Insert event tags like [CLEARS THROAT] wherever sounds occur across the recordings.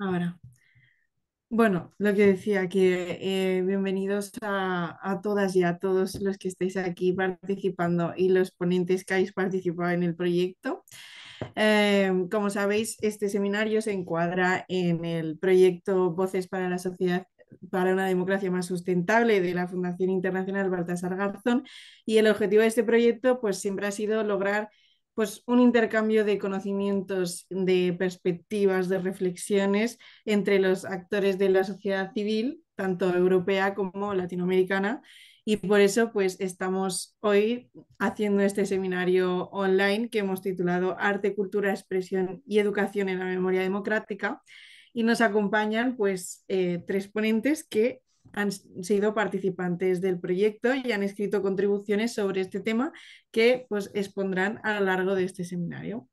Ahora. Bueno, lo que decía, que eh, bienvenidos a, todas y a todos los que estáis aquí participando y los ponentes que habéis participado en el proyecto. Eh, como sabéis, este seminario se encuadra en el proyecto Voces para la Sociedad para una democracia más sustentable de la Fundación Internacional Baltasar Garzón y el objetivo de este proyecto pues siempre ha sido lograr pues un intercambio de conocimientos, de perspectivas, de reflexiones entre los actores de la sociedad civil, tanto europea como latinoamericana. Y por eso pues estamos hoy haciendo este seminario online que hemos titulado Arte, Cultura, Expresión y Educación en la Memoria Democrática. Y nos acompañan pues eh, tres ponentes que han sido participantes del proyecto y han escrito contribuciones sobre este tema que pues, expondrán a lo largo de este seminario.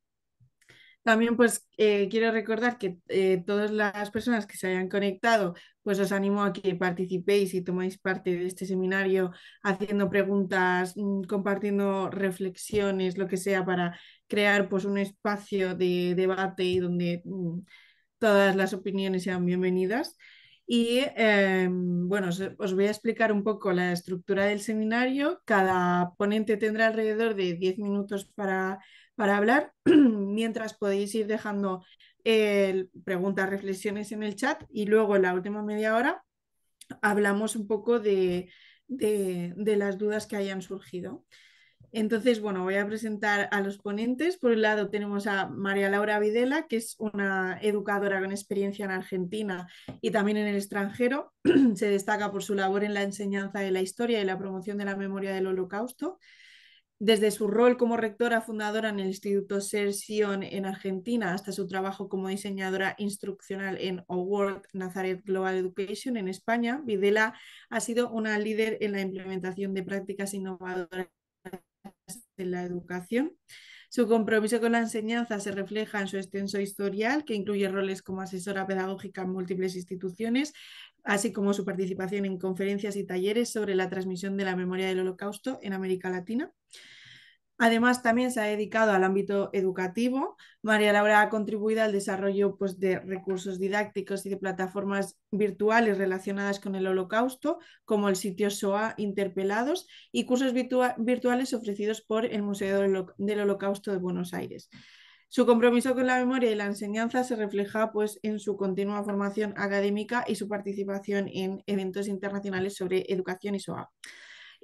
También pues eh, quiero recordar que eh, todas las personas que se hayan conectado, pues os animo a que participéis y tomáis parte de este seminario haciendo preguntas, mm, compartiendo reflexiones, lo que sea, para crear pues un espacio de debate y donde mm, todas las opiniones sean bienvenidas. Y em, bueno, os, voy a explicar un poco la estructura del seminario. Cada ponente tendrá alrededor de 10 minutos para, para hablar, [CLEARS THROAT] mientras podéis ir dejando preguntas, reflexiones en el chat y luego en la última media hora hablamos un poco de, de las dudas que hayan surgido. Entonces, bueno, voy a presentar a los ponentes. Por un lado tenemos a María Laura Videla, que es una educadora con experiencia en Argentina y también en el extranjero. [CLEARS THROAT] Se destaca por su labor en la enseñanza de la historia y la promoción de la memoria del Holocausto. Desde su rol como rectora fundadora en el Instituto Ser Sion en Argentina hasta su trabajo como diseñadora instruccional en Award Nazareth Global Education en España, Videla ha sido una líder en la implementación de prácticas innovadoras en la educación. Su compromiso con la enseñanza se refleja en su extenso historial, que incluye roles como asesora pedagógica en múltiples instituciones, así como su participación en conferencias y talleres sobre la transmisión de la memoria del Holocausto en América Latina. Además, también se ha dedicado al ámbito educativo. María Laura ha contribuido al desarrollo pues, de recursos didácticos y de plataformas virtuales relacionadas con el holocausto, como el sitio SOA Interpelados y cursos virtuales ofrecidos por el Museo del Holocausto de Buenos Aires. Su compromiso con la memoria y la enseñanza se refleja pues, en su continua formación académica y su participación en eventos internacionales sobre educación y SOA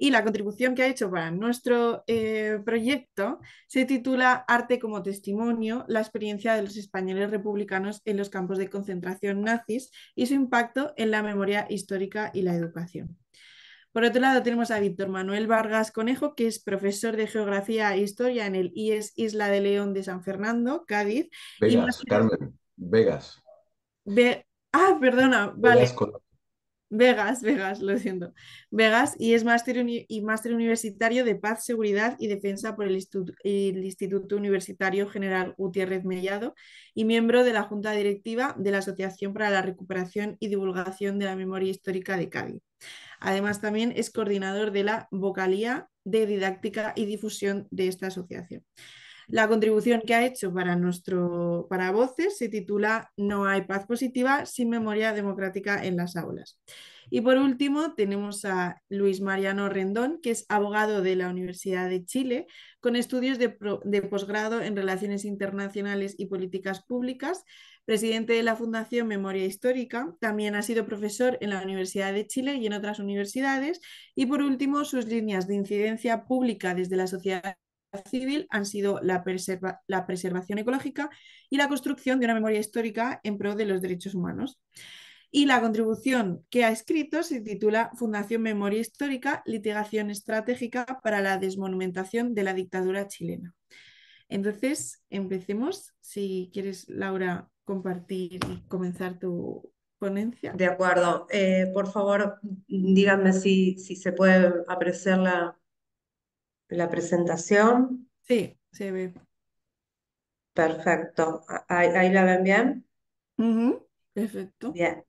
y la contribución que ha hecho para nuestro eh, proyecto se titula Arte como testimonio, la experiencia de los españoles republicanos en los campos de concentración nazis y su impacto en la memoria histórica y la educación. Por otro lado, tenemos a Víctor Manuel Vargas Conejo, que es profesor de Geografía e Historia en el IES Isla de León de San Fernando, Cádiz. Vegas, Carmen, Vegas. Ah, perdona, vale. Vegas, Vegas, lo siento. Vegas y es máster y máster universitario de Paz, Seguridad y Defensa por el, Instituto, Universitario General Gutiérrez Mellado y miembro de la Junta Directiva de la Asociación para la Recuperación y Divulgación de la Memoria Histórica de Cádiz. Además, también es coordinador de la Vocalía de Didáctica y Difusión de esta asociación. La contribución que ha hecho para, nuestro, para Voces se titula No hay paz positiva sin memoria democrática en las aulas. Y por último, tenemos a Luis Mariano Rendón, que es abogado de la Universidad de Chile, con estudios de, de posgrado en Relaciones Internacionales y Políticas Públicas, presidente de la Fundación Memoria Histórica. También ha sido profesor en la Universidad de Chile y en otras universidades. Y por último, sus líneas de incidencia pública desde la sociedad civil han sido la, preservación ecológica y la construcción de una memoria histórica en pro de los derechos humanos. Y la contribución que ha escrito se titula Fundación Memoria Histórica, Litigación Estratégica para la Desmonumentación de la Dictadura Chilena. Entonces, empecemos. Si quieres, Laura, compartir y comenzar tu ponencia. De acuerdo. Eh, por favor, díganme si, si se puede apreciar la, la presentación? Sí, se ve. Perfecto. ¿Ahí, la ven bien? perfecto. Bien.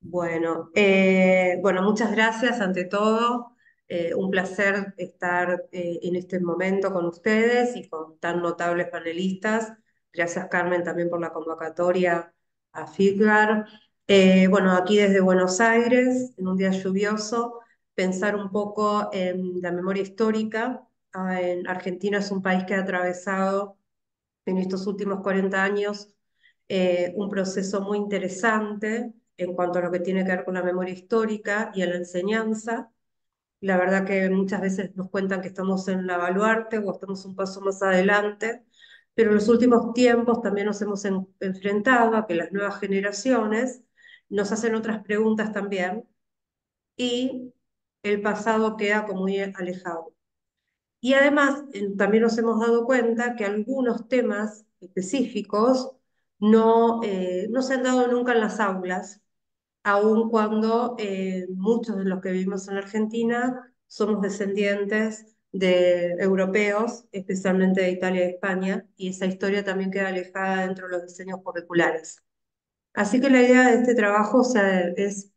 Bueno, eh, bueno, muchas gracias ante todo. Eh, un placer estar eh, en este momento con ustedes y con tan notables panelistas. Gracias, Carmen, también por la convocatoria a FIGAR. bueno, aquí desde Buenos Aires, en un día lluvioso, pensar un poco en la memoria histórica. Ah, en Argentina es un país que ha atravesado en estos últimos 40 años eh, un proceso muy interesante en cuanto a lo que tiene que ver con la memoria histórica y a la enseñanza. La verdad que muchas veces nos cuentan que estamos en la baluarte o estamos un paso más adelante, pero en los últimos tiempos también nos hemos enfrentado a que las nuevas generaciones nos hacen otras preguntas también y el pasado queda como muy alejado. Y además, eh, también nos hemos dado cuenta que algunos temas específicos no, eh, no se han dado nunca en las aulas, aun cuando eh, muchos de los que vivimos en Argentina somos descendientes de europeos, especialmente de Italia y España, y esa historia también queda alejada dentro de los diseños curriculares. Así que la idea de este trabajo es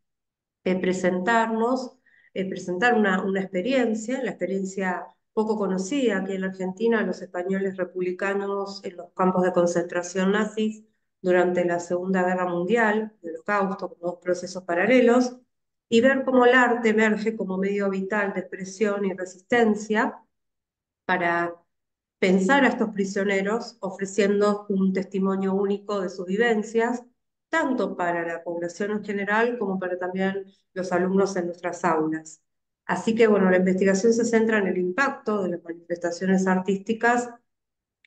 presentarnos eh, presentar una, una experiencia, la experiencia poco conocida aquí en la Argentina, los españoles republicanos en los campos de concentración nazis durante la Segunda Guerra Mundial, el Holocausto, como dos procesos paralelos, y ver cómo el arte emerge como medio vital de expresión y resistencia para pensar a estos prisioneros ofreciendo un testimonio único de sus vivencias tanto para la población en general como para también los alumnos en nuestras aulas. Así que bueno, la investigación se centra en el impacto de las manifestaciones artísticas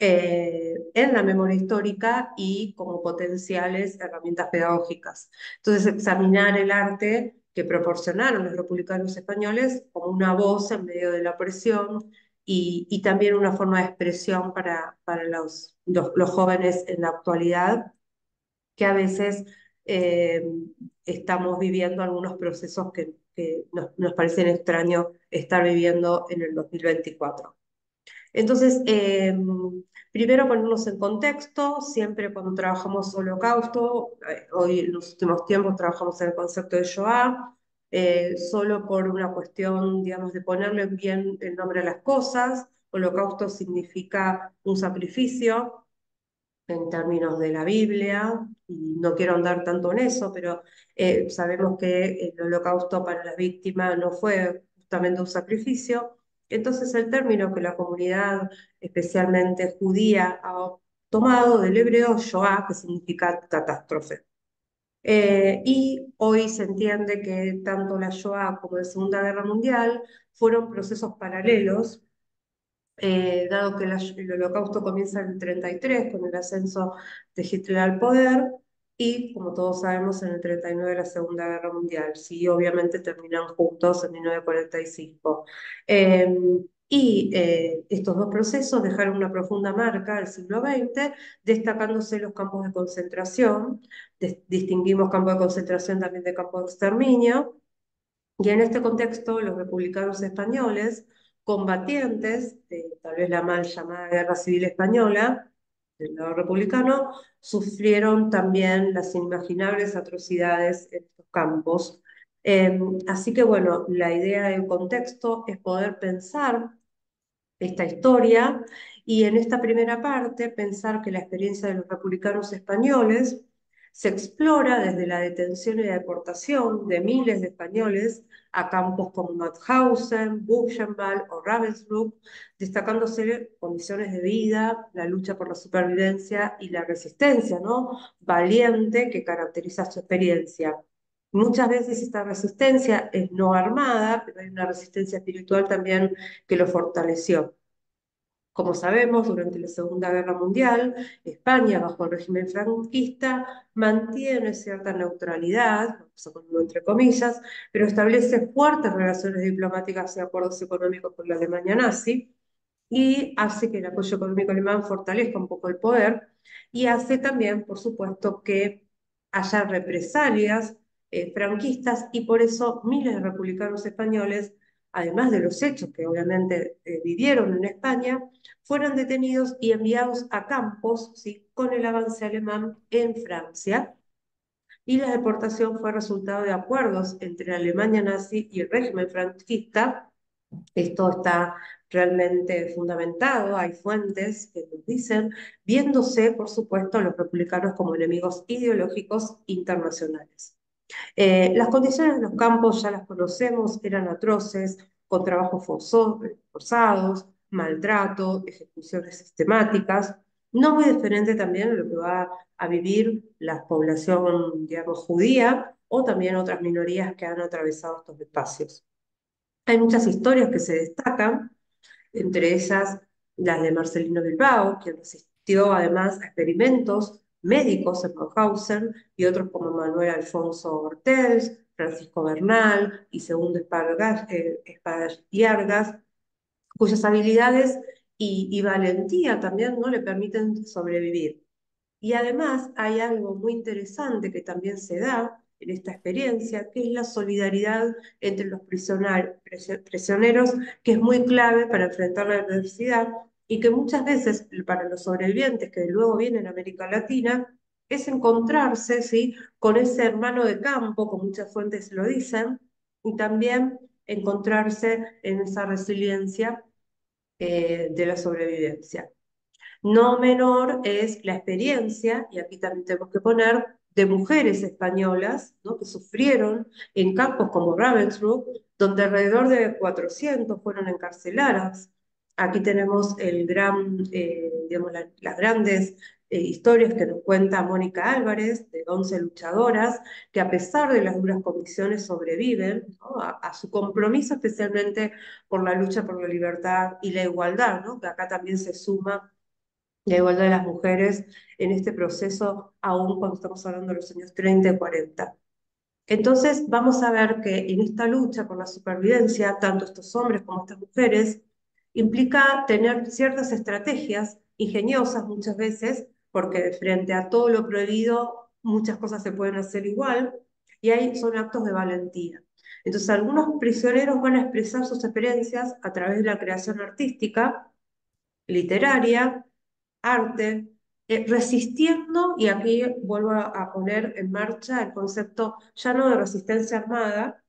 eh, en la memoria histórica y como potenciales herramientas pedagógicas. Entonces, examinar el arte que proporcionaron los republicanos españoles como una voz en medio de la opresión y, también una forma de expresión para, los jóvenes en la actualidad que a veces eh, estamos viviendo algunos procesos que, nos, parecen extraños estar viviendo en el 2024. Entonces, eh, primero ponernos en contexto, siempre cuando trabajamos holocausto, eh, hoy en los últimos tiempos trabajamos en el concepto de Shoah, solo por una cuestión, digamos, de ponerle bien el nombre a las cosas. Holocausto significa un sacrificio, en términos de la Biblia, y no quiero andar tanto en eso, pero eh, sabemos que el holocausto para las víctimas no fue justamente un sacrificio. Entonces el término que la comunidad, especialmente judía, ha tomado del hebreo Shoah, que significa catástrofe. Eh, y hoy se entiende que tanto la Shoah como la Segunda Guerra Mundial fueron procesos paralelos eh, dado que el holocausto comienza en el 33 con el ascenso de Hitler al poder y, como todos sabemos, en el 39 la Segunda Guerra Mundial. si obviamente terminan juntos en 1945. Em, eh, y estos dos procesos dejaron una profunda marca al siglo XX, destacándose los campos de concentración, distinguimos campos de concentración también de campos de exterminio, y en este contexto los republicanos españoles combatientes de tal vez la mal llamada Guerra Civil Española, del lado republicano, sufrieron también las inimaginables atrocidades en estos campos. Em, así que bueno, la idea del contexto es poder pensar esta historia y en esta primera parte pensar que la experiencia de los republicanos españoles se explora desde la detención y la deportación de miles de españoles a campos como Mauthausen, Buchenwald o Ravensbrück, destacándose condiciones de vida, la lucha por la supervivencia y la resistencia ¿no? valiente que caracteriza su experiencia. Muchas veces esta resistencia es no armada, pero hay una resistencia espiritual también que lo fortaleció. Como sabemos, durante la Segunda Guerra Mundial, España, bajo el régimen franquista, mantiene cierta neutralidad, entre comillas, pero establece fuertes relaciones diplomáticas y acuerdos económicos con la Alemania nazi, y hace que el apoyo económico alemán fortalezca un poco el poder, y hace también, por supuesto, que haya represalias eh, franquistas, y por eso miles de republicanos españoles además de los hechos que obviamente eh, vivieron en España, fueron detenidos y enviados a campos ¿sí? con el avance alemán en Francia. Y la deportación fue resultado de acuerdos entre Alemania nazi y el régimen franquista. Esto está realmente fundamentado, hay fuentes que nos dicen, viéndose, por supuesto, los republicanos como enemigos ideológicos internacionales. Eh, las condiciones de los campos ya las conocemos, eran atroces, con trabajos forzados, maltrato, ejecuciones sistemáticas, no muy diferente también a lo que va a vivir la población, digamos, judía o también otras minorías que han atravesado estos espacios. Hay muchas historias que se destacan, entre ellas las de Marcelino Bilbao, quien asistió además a experimentos médicos, Eppelhausen, y otros como Manuel Alfonso Ortels, Francisco Bernal y Segundo Espargas, eh, cuyas habilidades y, y, valentía también no le permiten sobrevivir. Y además hay algo muy interesante que también se da en esta experiencia, que es la solidaridad entre los prisioneros, que es muy clave para enfrentar la adversidad y que muchas veces para los sobrevivientes que luego vienen a América Latina es encontrarse ¿sí? con ese hermano de campo, como muchas fuentes lo dicen, y también encontrarse en esa resiliencia eh, de la sobrevivencia. No menor es la experiencia, y aquí también tenemos que poner, de mujeres españolas ¿no? que sufrieron en campos como Ravensbrück, donde alrededor de 400 fueron encarceladas Aquí tenemos el gran, eh, digamos, las grandes eh, historias que nos cuenta Mónica Álvarez, de 11 luchadoras, que a pesar de las duras condiciones sobreviven a, su compromiso especialmente por la lucha por la libertad y la igualdad, que acá también se suma la igualdad de las mujeres en este proceso, aún cuando estamos hablando de los años 30 y 40. Entonces vamos a ver que en esta lucha por la supervivencia, tanto estos hombres como estas mujeres implica tener ciertas estrategias ingeniosas muchas veces, porque frente a todo lo prohibido, muchas cosas se pueden hacer igual, y ahí son actos de valentía. Entonces, algunos prisioneros van a expresar sus experiencias a través de la creación artística, literaria, arte, eh, resistiendo, y aquí vuelvo a poner en marcha el concepto ya no de resistencia armada,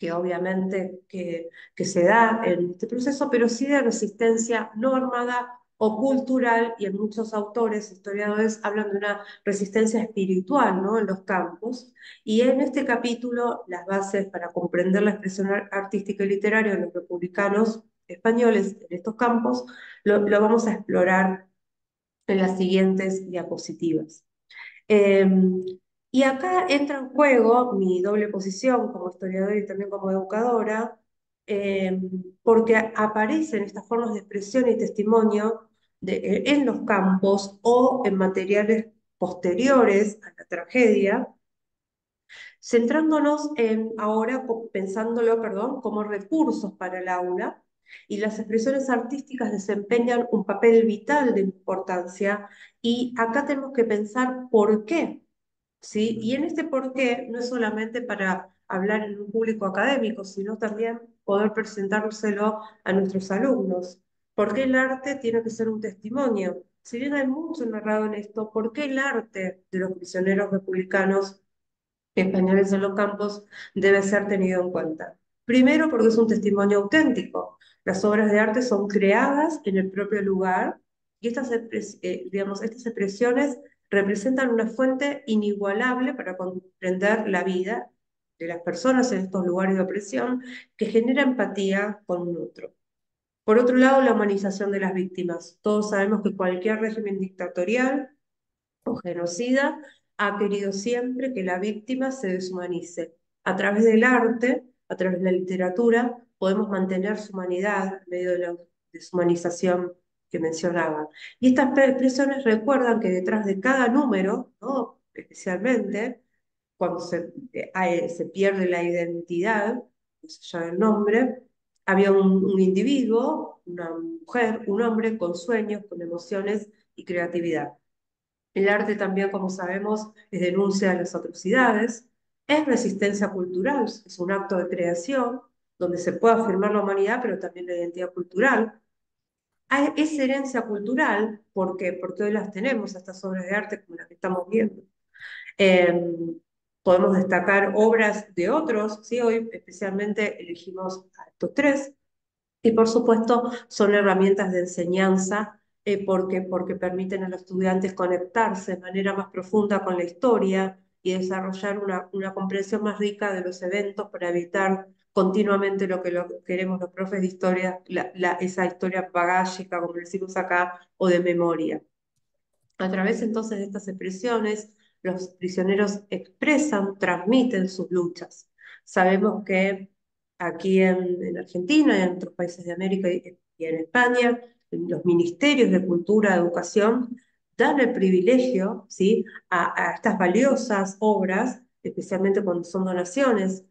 que obviamente que, que se da en este proceso, pero sí de resistencia normada o cultural, y en muchos autores, historiadores, hablan de una resistencia espiritual ¿no? en los campos. Y en este capítulo, las bases para comprender la expresión artística y literaria de los republicanos españoles en estos campos, lo, vamos a explorar en las siguientes diapositivas. Em, y acá entra en juego mi doble posición como historiadora y también como educadora, eh, porque aparecen estas formas de expresión y testimonio eh, en los campos o en materiales posteriores a la tragedia, centrándonos ahora pensándolo perdón, como recursos para el aula, y las expresiones artísticas desempeñan un papel vital de importancia, y acá tenemos que pensar por qué ¿sí? Y en este por qué no es solamente para hablar en un público académico, sino también poder presentárselo a nuestros alumnos. ¿Por qué el arte tiene que ser un testimonio? Si bien hay mucho narrado en esto, ¿por qué el arte de los prisioneros republicanos españoles en los campos debe ser tenido en cuenta? Primero, porque es un testimonio auténtico. Las obras de arte son creadas en el propio lugar y estas, eh, digamos, estas expresiones representan una fuente inigualable para comprender la vida de las personas en estos lugares de opresión que genera empatía con un otro. Por otro lado, la humanización de las víctimas. Todos sabemos que cualquier régimen dictatorial o genocida ha querido siempre que la víctima se deshumanice. A través del arte, a través de la literatura, podemos mantener su humanidad en medio de la deshumanización que mencionaban. Y estas expresiones recuerdan que detrás de cada número, ¿no? especialmente cuando se, eh, se pierde la identidad, no se llama el nombre, había un, un individuo, una mujer, un hombre con sueños, con emociones y creatividad. El arte también, como sabemos, es denuncia de las atrocidades, es resistencia cultural, es un acto de creación donde se puede afirmar la humanidad, pero también la identidad cultural, es herencia cultural, ¿por Porque hoy las tenemos, estas obras de arte como las que estamos viendo. Em, podemos destacar obras de otros, ¿sí? hoy especialmente elegimos a estos tres, y por supuesto son herramientas de enseñanza eh, porque, porque permiten a los estudiantes conectarse de manera más profunda con la historia y desarrollar una, una comprensión más rica de los eventos para evitar continuamente lo que queremos los profes de historia, esa historia bagállica, como decimos acá, o de memoria. A través entonces de estas expresiones, los prisioneros expresan, transmiten sus luchas. Sabemos que aquí en, Argentina y en otros países de América y, en España, los ministerios de cultura, educación, dan el privilegio ¿sí? a, a estas valiosas obras, especialmente cuando son donaciones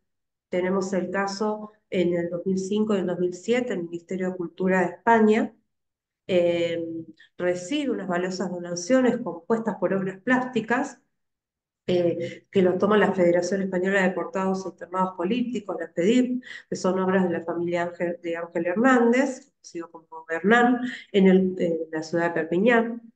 tenemos el caso en el 2005 y el 2007, el Ministerio de Cultura de España em, recibe unas valiosas donaciones compuestas por obras plásticas eh, que los toma la Federación Española de Portados e Internados Políticos, la PEDIP, que son obras de la familia Ángel, de Ángel Hernández, conocido como Hernán, en, el, en la ciudad de Perpiñán,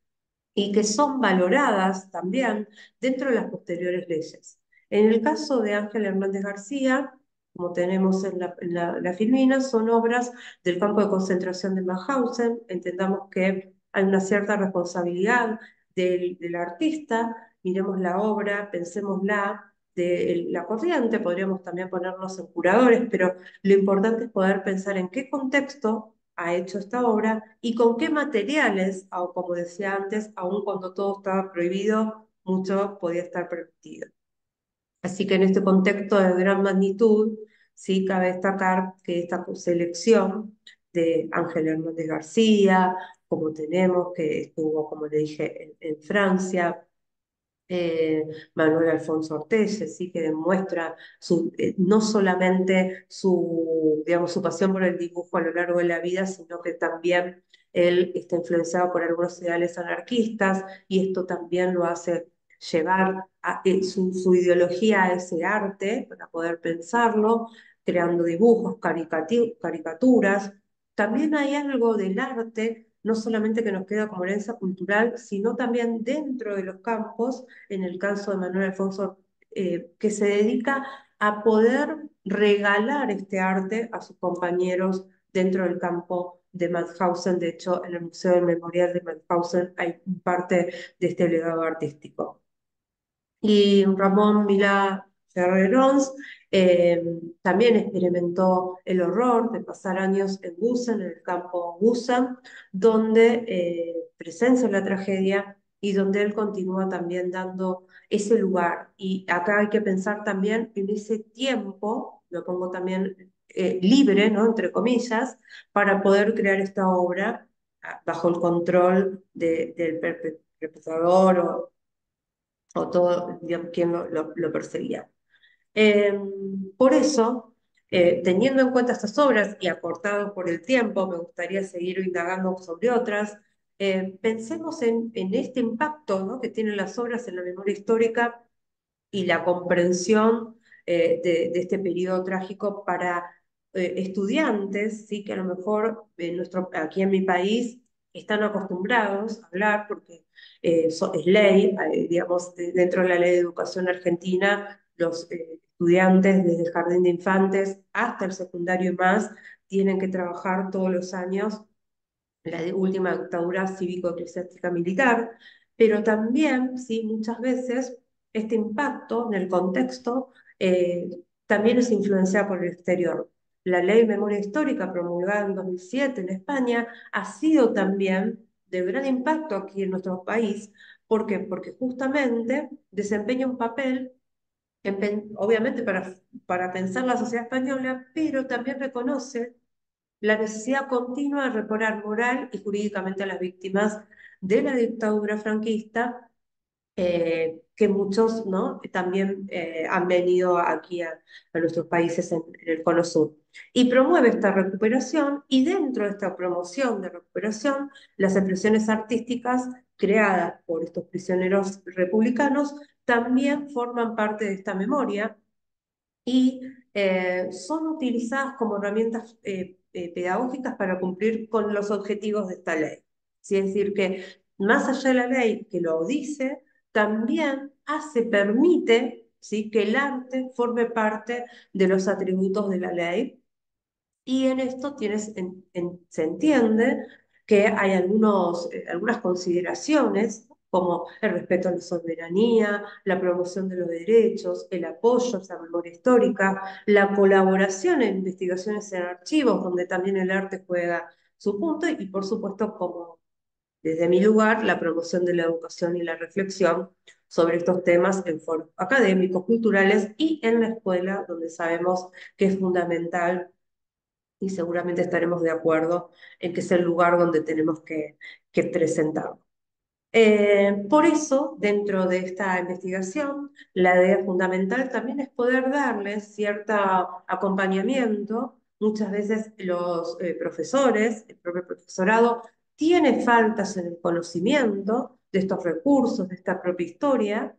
y que son valoradas también dentro de las posteriores leyes. En el caso de Ángel Hernández García, como tenemos en la, filmina, son obras del campo de concentración de Mauthausen. Entendamos que hay una cierta responsabilidad del, artista, miremos la obra, pensemosla de la corriente, podríamos también ponernos en curadores, pero lo importante es poder pensar en qué contexto ha hecho esta obra y con qué materiales, o como decía antes, aun cuando todo estaba prohibido, mucho podía estar permitido. Así que en este contexto de gran magnitud, sí cabe destacar que esta selección de Ángel Hernández García, como tenemos, que estuvo, como le dije, en, Francia, eh, Manuel Alfonso Ortega, ¿sí? que demuestra eh, no solamente su, digamos, su pasión por el dibujo a lo largo de la vida, sino que también él está influenciado por algunos ideales anarquistas y esto también lo hace llevar eh, su, ideología a ese arte, para poder pensarlo, creando dibujos, caricaturas. También hay algo del arte, no solamente que nos queda como herencia cultural, sino también dentro de los campos, en el caso de Manuel Alfonso, eh, que se dedica a poder regalar este arte a sus compañeros dentro del campo de Madhausen, De hecho, en el Museo del Memorial de Madhausen hay parte de este legado artístico y Ramón Vila Ferrerons eh, también experimentó el horror de pasar años en Busan, en el campo Busan, donde eh, presencia la tragedia y donde él continúa también dando ese lugar. Y acá hay que pensar también en ese tiempo, lo pongo también eh, libre, ¿no? entre comillas, para poder crear esta obra bajo el control del perpetrador o o todo quien lo, perseguía. Em, por eso, eh, teniendo en cuenta estas obras y acortado por el tiempo, me gustaría seguir indagando sobre otras, eh, pensemos en, en, este impacto ¿no? que tienen las obras en la memoria histórica y la comprensión eh, de, este periodo trágico para estudiantes, ¿sí? que a lo mejor nuestro, aquí en mi país están acostumbrados a hablar porque eh, es ley, eh, digamos, dentro de la ley de educación argentina, los eh, estudiantes desde el jardín de infantes hasta el secundario y más tienen que trabajar todos los años la última dictadura cívico-eclesiástica militar, pero también, sí, muchas veces este impacto en el contexto también es influenciado por el exterior. La ley de memoria histórica promulgada en 2007 en España ha sido también de gran impacto aquí en nuestro país. ¿Por qué? Porque justamente desempeña un papel, obviamente para, para pensar la sociedad española, pero también reconoce la necesidad continua de reparar moral y jurídicamente a las víctimas de la dictadura franquista, eh, que muchos ¿no? también eh, han venido aquí a, nuestros países en, en el Cono Sur y promueve esta recuperación y dentro de esta promoción de recuperación, las expresiones artísticas creadas por estos prisioneros republicanos también forman parte de esta memoria y eh, son utilizadas como herramientas eh, eh, pedagógicas para cumplir con los objetivos de esta ley. Es decir, que más allá de la ley que lo dice, también hace, permite ¿sí? que el arte forme parte de los atributos de la ley y en esto tienes, se entiende que hay algunos, eh, algunas consideraciones como el respeto a la soberanía, la promoción de los derechos, el apoyo a esa memoria histórica, la colaboración en investigaciones en archivos, donde también el arte juega su punto, y por supuesto, como desde mi lugar, la promoción de la educación y la reflexión sobre estos temas en foros académicos, culturales y en la escuela, donde sabemos que es fundamental y seguramente estaremos de acuerdo en que es el lugar donde tenemos que, que presentarlo. Eh, por eso, dentro de esta investigación, la idea fundamental también es poder darles cierto acompañamiento. Muchas veces los eh, profesores, el propio profesorado, tiene faltas en el conocimiento de estos recursos, de esta propia historia.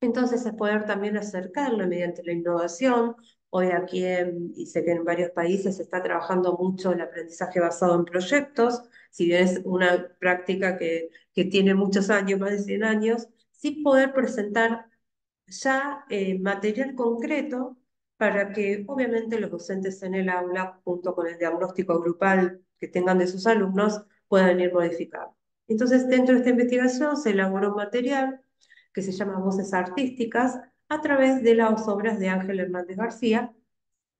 Entonces es poder también acercarlo mediante la innovación, Hoy aquí y sé que en varios países se está trabajando mucho el aprendizaje basado en proyectos, si bien es una práctica que, que tiene muchos años, más de 100 años, sin poder presentar ya eh, material concreto para que obviamente los docentes en el aula, junto con el diagnóstico grupal que tengan de sus alumnos, puedan ir modificando. Entonces, dentro de esta investigación se elaboró un material que se llama Voces Artísticas, a través de las obras de Ángel Hernández García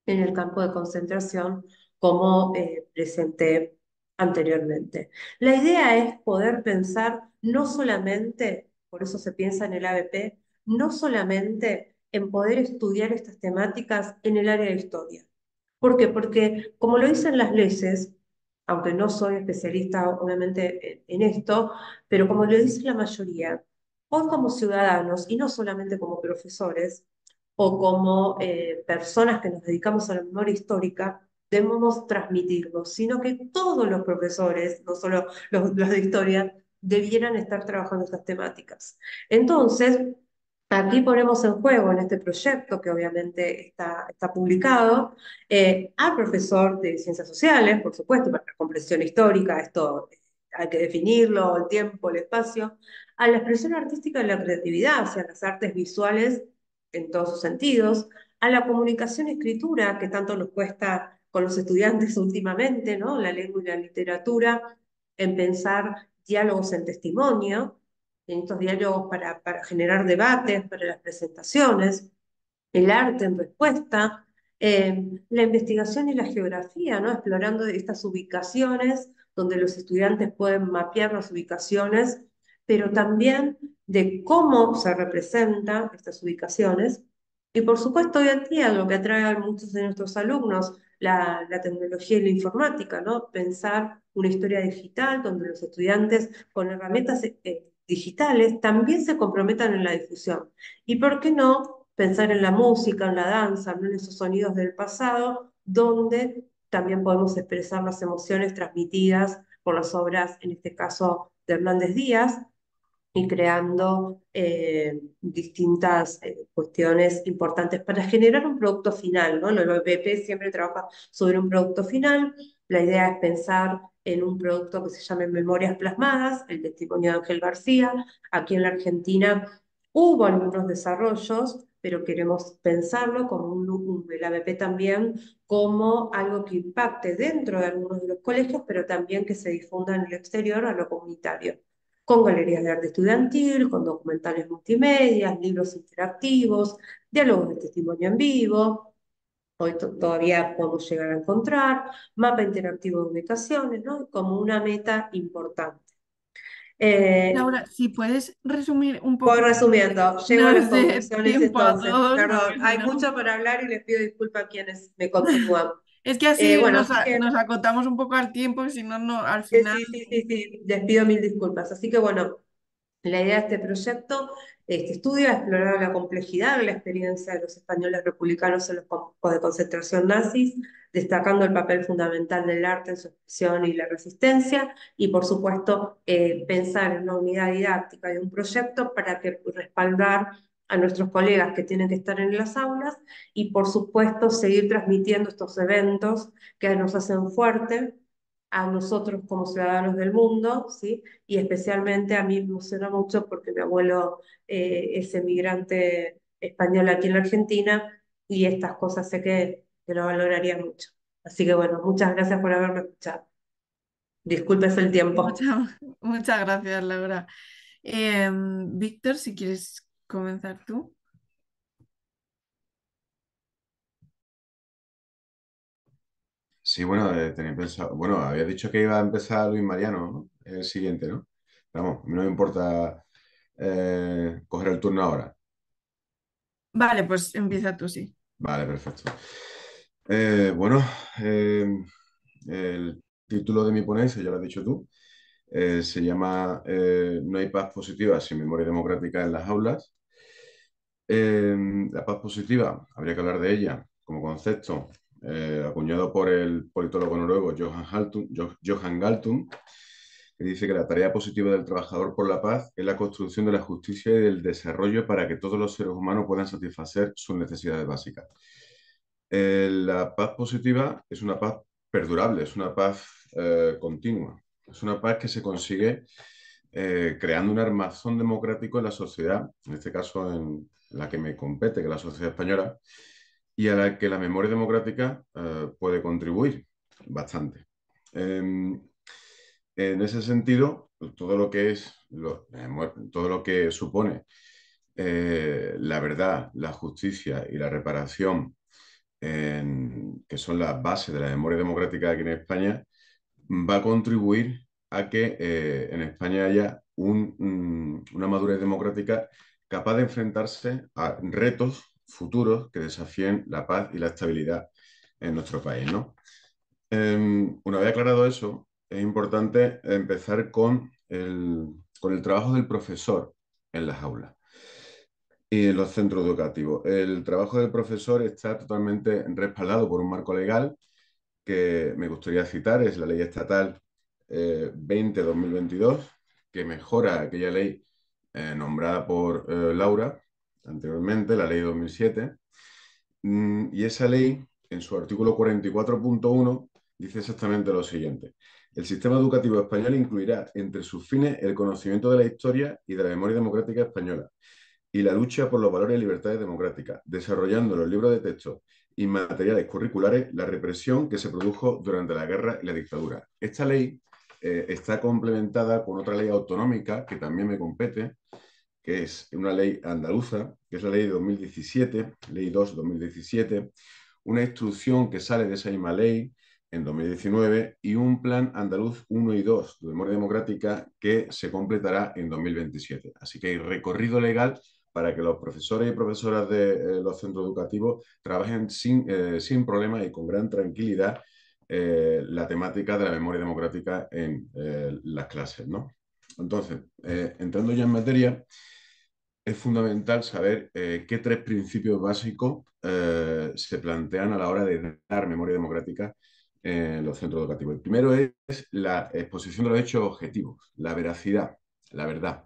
en el campo de concentración, como eh, presenté anteriormente. La idea es poder pensar no solamente, por eso se piensa en el ABP, no solamente en poder estudiar estas temáticas en el área de historia. ¿Por qué? Porque, como lo dicen las leyes, aunque no soy especialista obviamente en esto, pero como lo dice la mayoría, vos como ciudadanos, y no solamente como profesores o como eh, personas que nos dedicamos a la memoria histórica, debemos transmitirlo, sino que todos los profesores, no solo los, de historia, debieran estar trabajando estas temáticas. Entonces, Aquí ponemos en juego en este proyecto, que obviamente está, publicado, eh, al profesor de Ciencias Sociales, por supuesto, para la comprensión histórica, esto eh, hay que definirlo, el tiempo, el espacio, a la expresión artística de la creatividad, hacia las artes visuales en todos sus sentidos, a la comunicación escritura, que tanto nos cuesta con los estudiantes [LAUGHS] últimamente, ¿no? la lengua y la literatura, en pensar diálogos en testimonio, en estos diálogos para, generar debates, para las presentaciones, el arte en respuesta, eh, la investigación y la geografía, ¿no? explorando estas ubicaciones, donde los estudiantes pueden mapear las ubicaciones pero también de cómo se representan estas ubicaciones. Y por supuesto, hoy en día lo que atrae a muchos de nuestros alumnos, la, la tecnología y la informática, ¿no? Pensar una historia digital donde los estudiantes con herramientas eh, eh, digitales también se comprometan en la difusión. Y por qué no pensar en la música, en la danza, en esos sonidos del pasado, donde también podemos expresar las emociones transmitidas por las obras, en este caso, de Hernández Díaz, y creando eh, distintas eh, cuestiones importantes para generar un producto final. ¿no? El OPP siempre trabaja sobre un producto final. La idea es pensar en un producto que se llame Memorias Plasmadas, el testimonio de Ángel García. Aquí en la Argentina hubo algunos desarrollos, pero queremos pensarlo como un, el ABP también como algo que impacte dentro de algunos de los colegios, pero también que se difunda en el exterior a lo comunitario con galerías de arte estudiantil, con documentales multimedia, libros interactivos, diálogos de testimonio en vivo, hoy todavía podemos llegar a encontrar, mapa interactivo de ubicaciones, ¿no? como una meta importante. Eh, Laura, si puedes resumir un poco. Voy resumiendo, llego a las conclusiones entonces. Perdón, hay mucho para hablar y les pido disculpas a quienes me continúan. Es que así eh, bueno, nos, acotamos un poco al tiempo, si no, no, al final. Sí, sí, sí, sí, les pido mil disculpas. Así que bueno, la idea de este proyecto, este estudio, es explorar la complejidad de la experiencia de los españoles republicanos en los campos de concentración nazis, destacando el papel fundamental del arte en su expresión y la resistencia, y por supuesto eh, pensar en una unidad didáctica y un proyecto para que respaldar a nuestros colegas que tienen que estar en las aulas y por supuesto seguir transmitiendo estos eventos que nos hacen fuerte a nosotros como ciudadanos del mundo, ¿sí? y especialmente a mí me emociona mucho porque mi abuelo eh, es emigrante español aquí en la Argentina y estas cosas sé que, lo valoraría mucho. Así que bueno, muchas gracias por haberme escuchado. Disculpes el tiempo. Muchas, gracias, Laura. Em, Víctor, si quieres comenzar tú? Sí, bueno, eh, tenía pensado. Bueno, había dicho que iba a empezar Luis Mariano, El siguiente, ¿no? vamos, no me importa eh, coger el turno ahora. Vale, pues empieza tú, sí. Vale, perfecto. Eh, bueno, el título de mi ponencia ya lo has dicho tú. Eh, se llama eh, No hay paz positiva sin memoria democrática en las aulas. Em, la paz positiva, habría que hablar de ella como concepto, eh, acuñado por el politólogo noruego Johan, Johan Galtung, que dice que la tarea positiva del trabajador por la paz es la construcción de la justicia y del desarrollo para que todos los seres humanos puedan satisfacer sus necesidades básicas. la paz positiva es una paz perdurable, es una paz continua. Es una paz que se consigue eh, creando un armazón democrático en la sociedad, en este caso en la que me compete, que es la sociedad española, y a la que la memoria democrática eh, puede contribuir bastante. Em, en ese sentido, todo lo que es, todo lo que supone eh, la verdad, la justicia y la reparación, que son las bases de la memoria democrática aquí en España, va a contribuir a que eh, en España haya mm, una madurez democrática capaz de enfrentarse a retos futuros que desafíen la paz y la estabilidad en nuestro país. ¿no? Em, una vez aclarado eso, es importante empezar con el trabajo del profesor en las aulas y en los centros educativos. El trabajo del profesor está totalmente respaldado por un marco legal que me gustaría citar es la ley estatal 20-2022, eh, que mejora aquella ley eh, nombrada por eh, Laura anteriormente, la ley 2007. Mm, y esa ley, en su artículo 44.1, dice exactamente lo siguiente. El sistema educativo español incluirá entre sus fines el conocimiento de la historia y de la memoria democrática española y la lucha por los valores y libertades democráticas, desarrollando los libros de texto y materiales curriculares la represión que se produjo durante la guerra y la dictadura. Esta ley eh, está complementada con otra ley autonómica que también me compete, que es una ley andaluza, que es la ley de 2017, ley 2-2017, una instrucción que sale de esa misma ley en 2019 y un plan andaluz 1 y 2 de memoria democrática que se completará en 2027. Así que hay recorrido legal para que los profesores y profesoras de eh, los centros educativos trabajen eh, sin, problemas y con gran tranquilidad eh, la temática de la memoria democrática en las clases. Entonces, entrando ya en materia, es fundamental saber qué tres principios básicos se plantean a la hora de dar memoria democrática en los centros educativos. El primero es la exposición de los hechos objetivos, la veracidad, la verdad.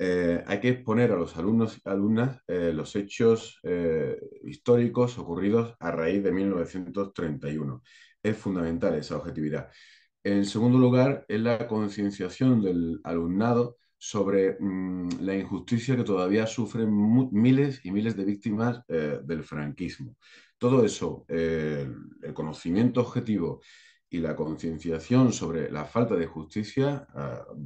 Eh, hay que exponer a los alumnos y alumnas eh, los hechos eh, históricos ocurridos a raíz de 1931. Es fundamental esa objetividad. En segundo lugar, es la concienciación del alumnado sobre mm, la injusticia que todavía sufren miles y miles de víctimas del franquismo. Todo eso, el conocimiento objetivo y la concienciación sobre la falta de justicia eh,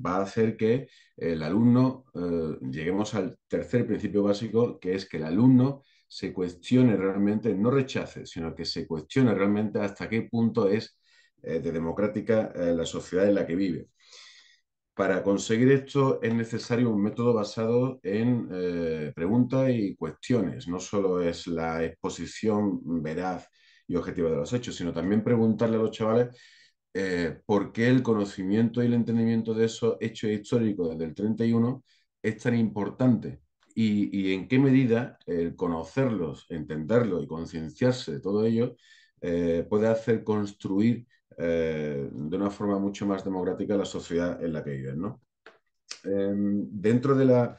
va a hacer que el alumno, eh, lleguemos al tercer principio básico, que es que el alumno se cuestione realmente, no rechace, sino que se cuestione realmente hasta qué punto es eh, de democrática la sociedad en la que vive. Para conseguir esto es necesario un método basado en preguntas y cuestiones. No solo es la exposición veraz y objetiva de los hechos, sino también preguntarle a los chavales eh, por qué el conocimiento y el entendimiento de esos hechos históricos desde el 31 es tan importante y, en qué medida el conocerlos, entenderlos y concienciarse de todo ello eh, puede hacer construir eh, de una forma mucho más democrática la sociedad en la que viven. ¿no? Em, dentro de la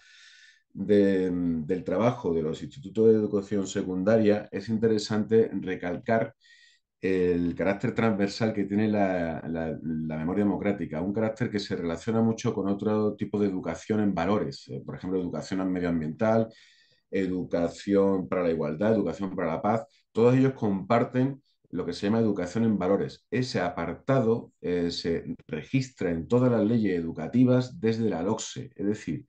del trabajo de los institutos de educación secundaria, es interesante recalcar el carácter transversal que tiene la, memoria democrática, un carácter que se relaciona mucho con otro tipo de educación en valores, eh, por ejemplo, educación medioambiental, educación para la igualdad, educación para la paz, todos ellos comparten lo que se llama educación en valores. Ese apartado eh, se registra en todas las leyes educativas desde la LOCSE, es decir,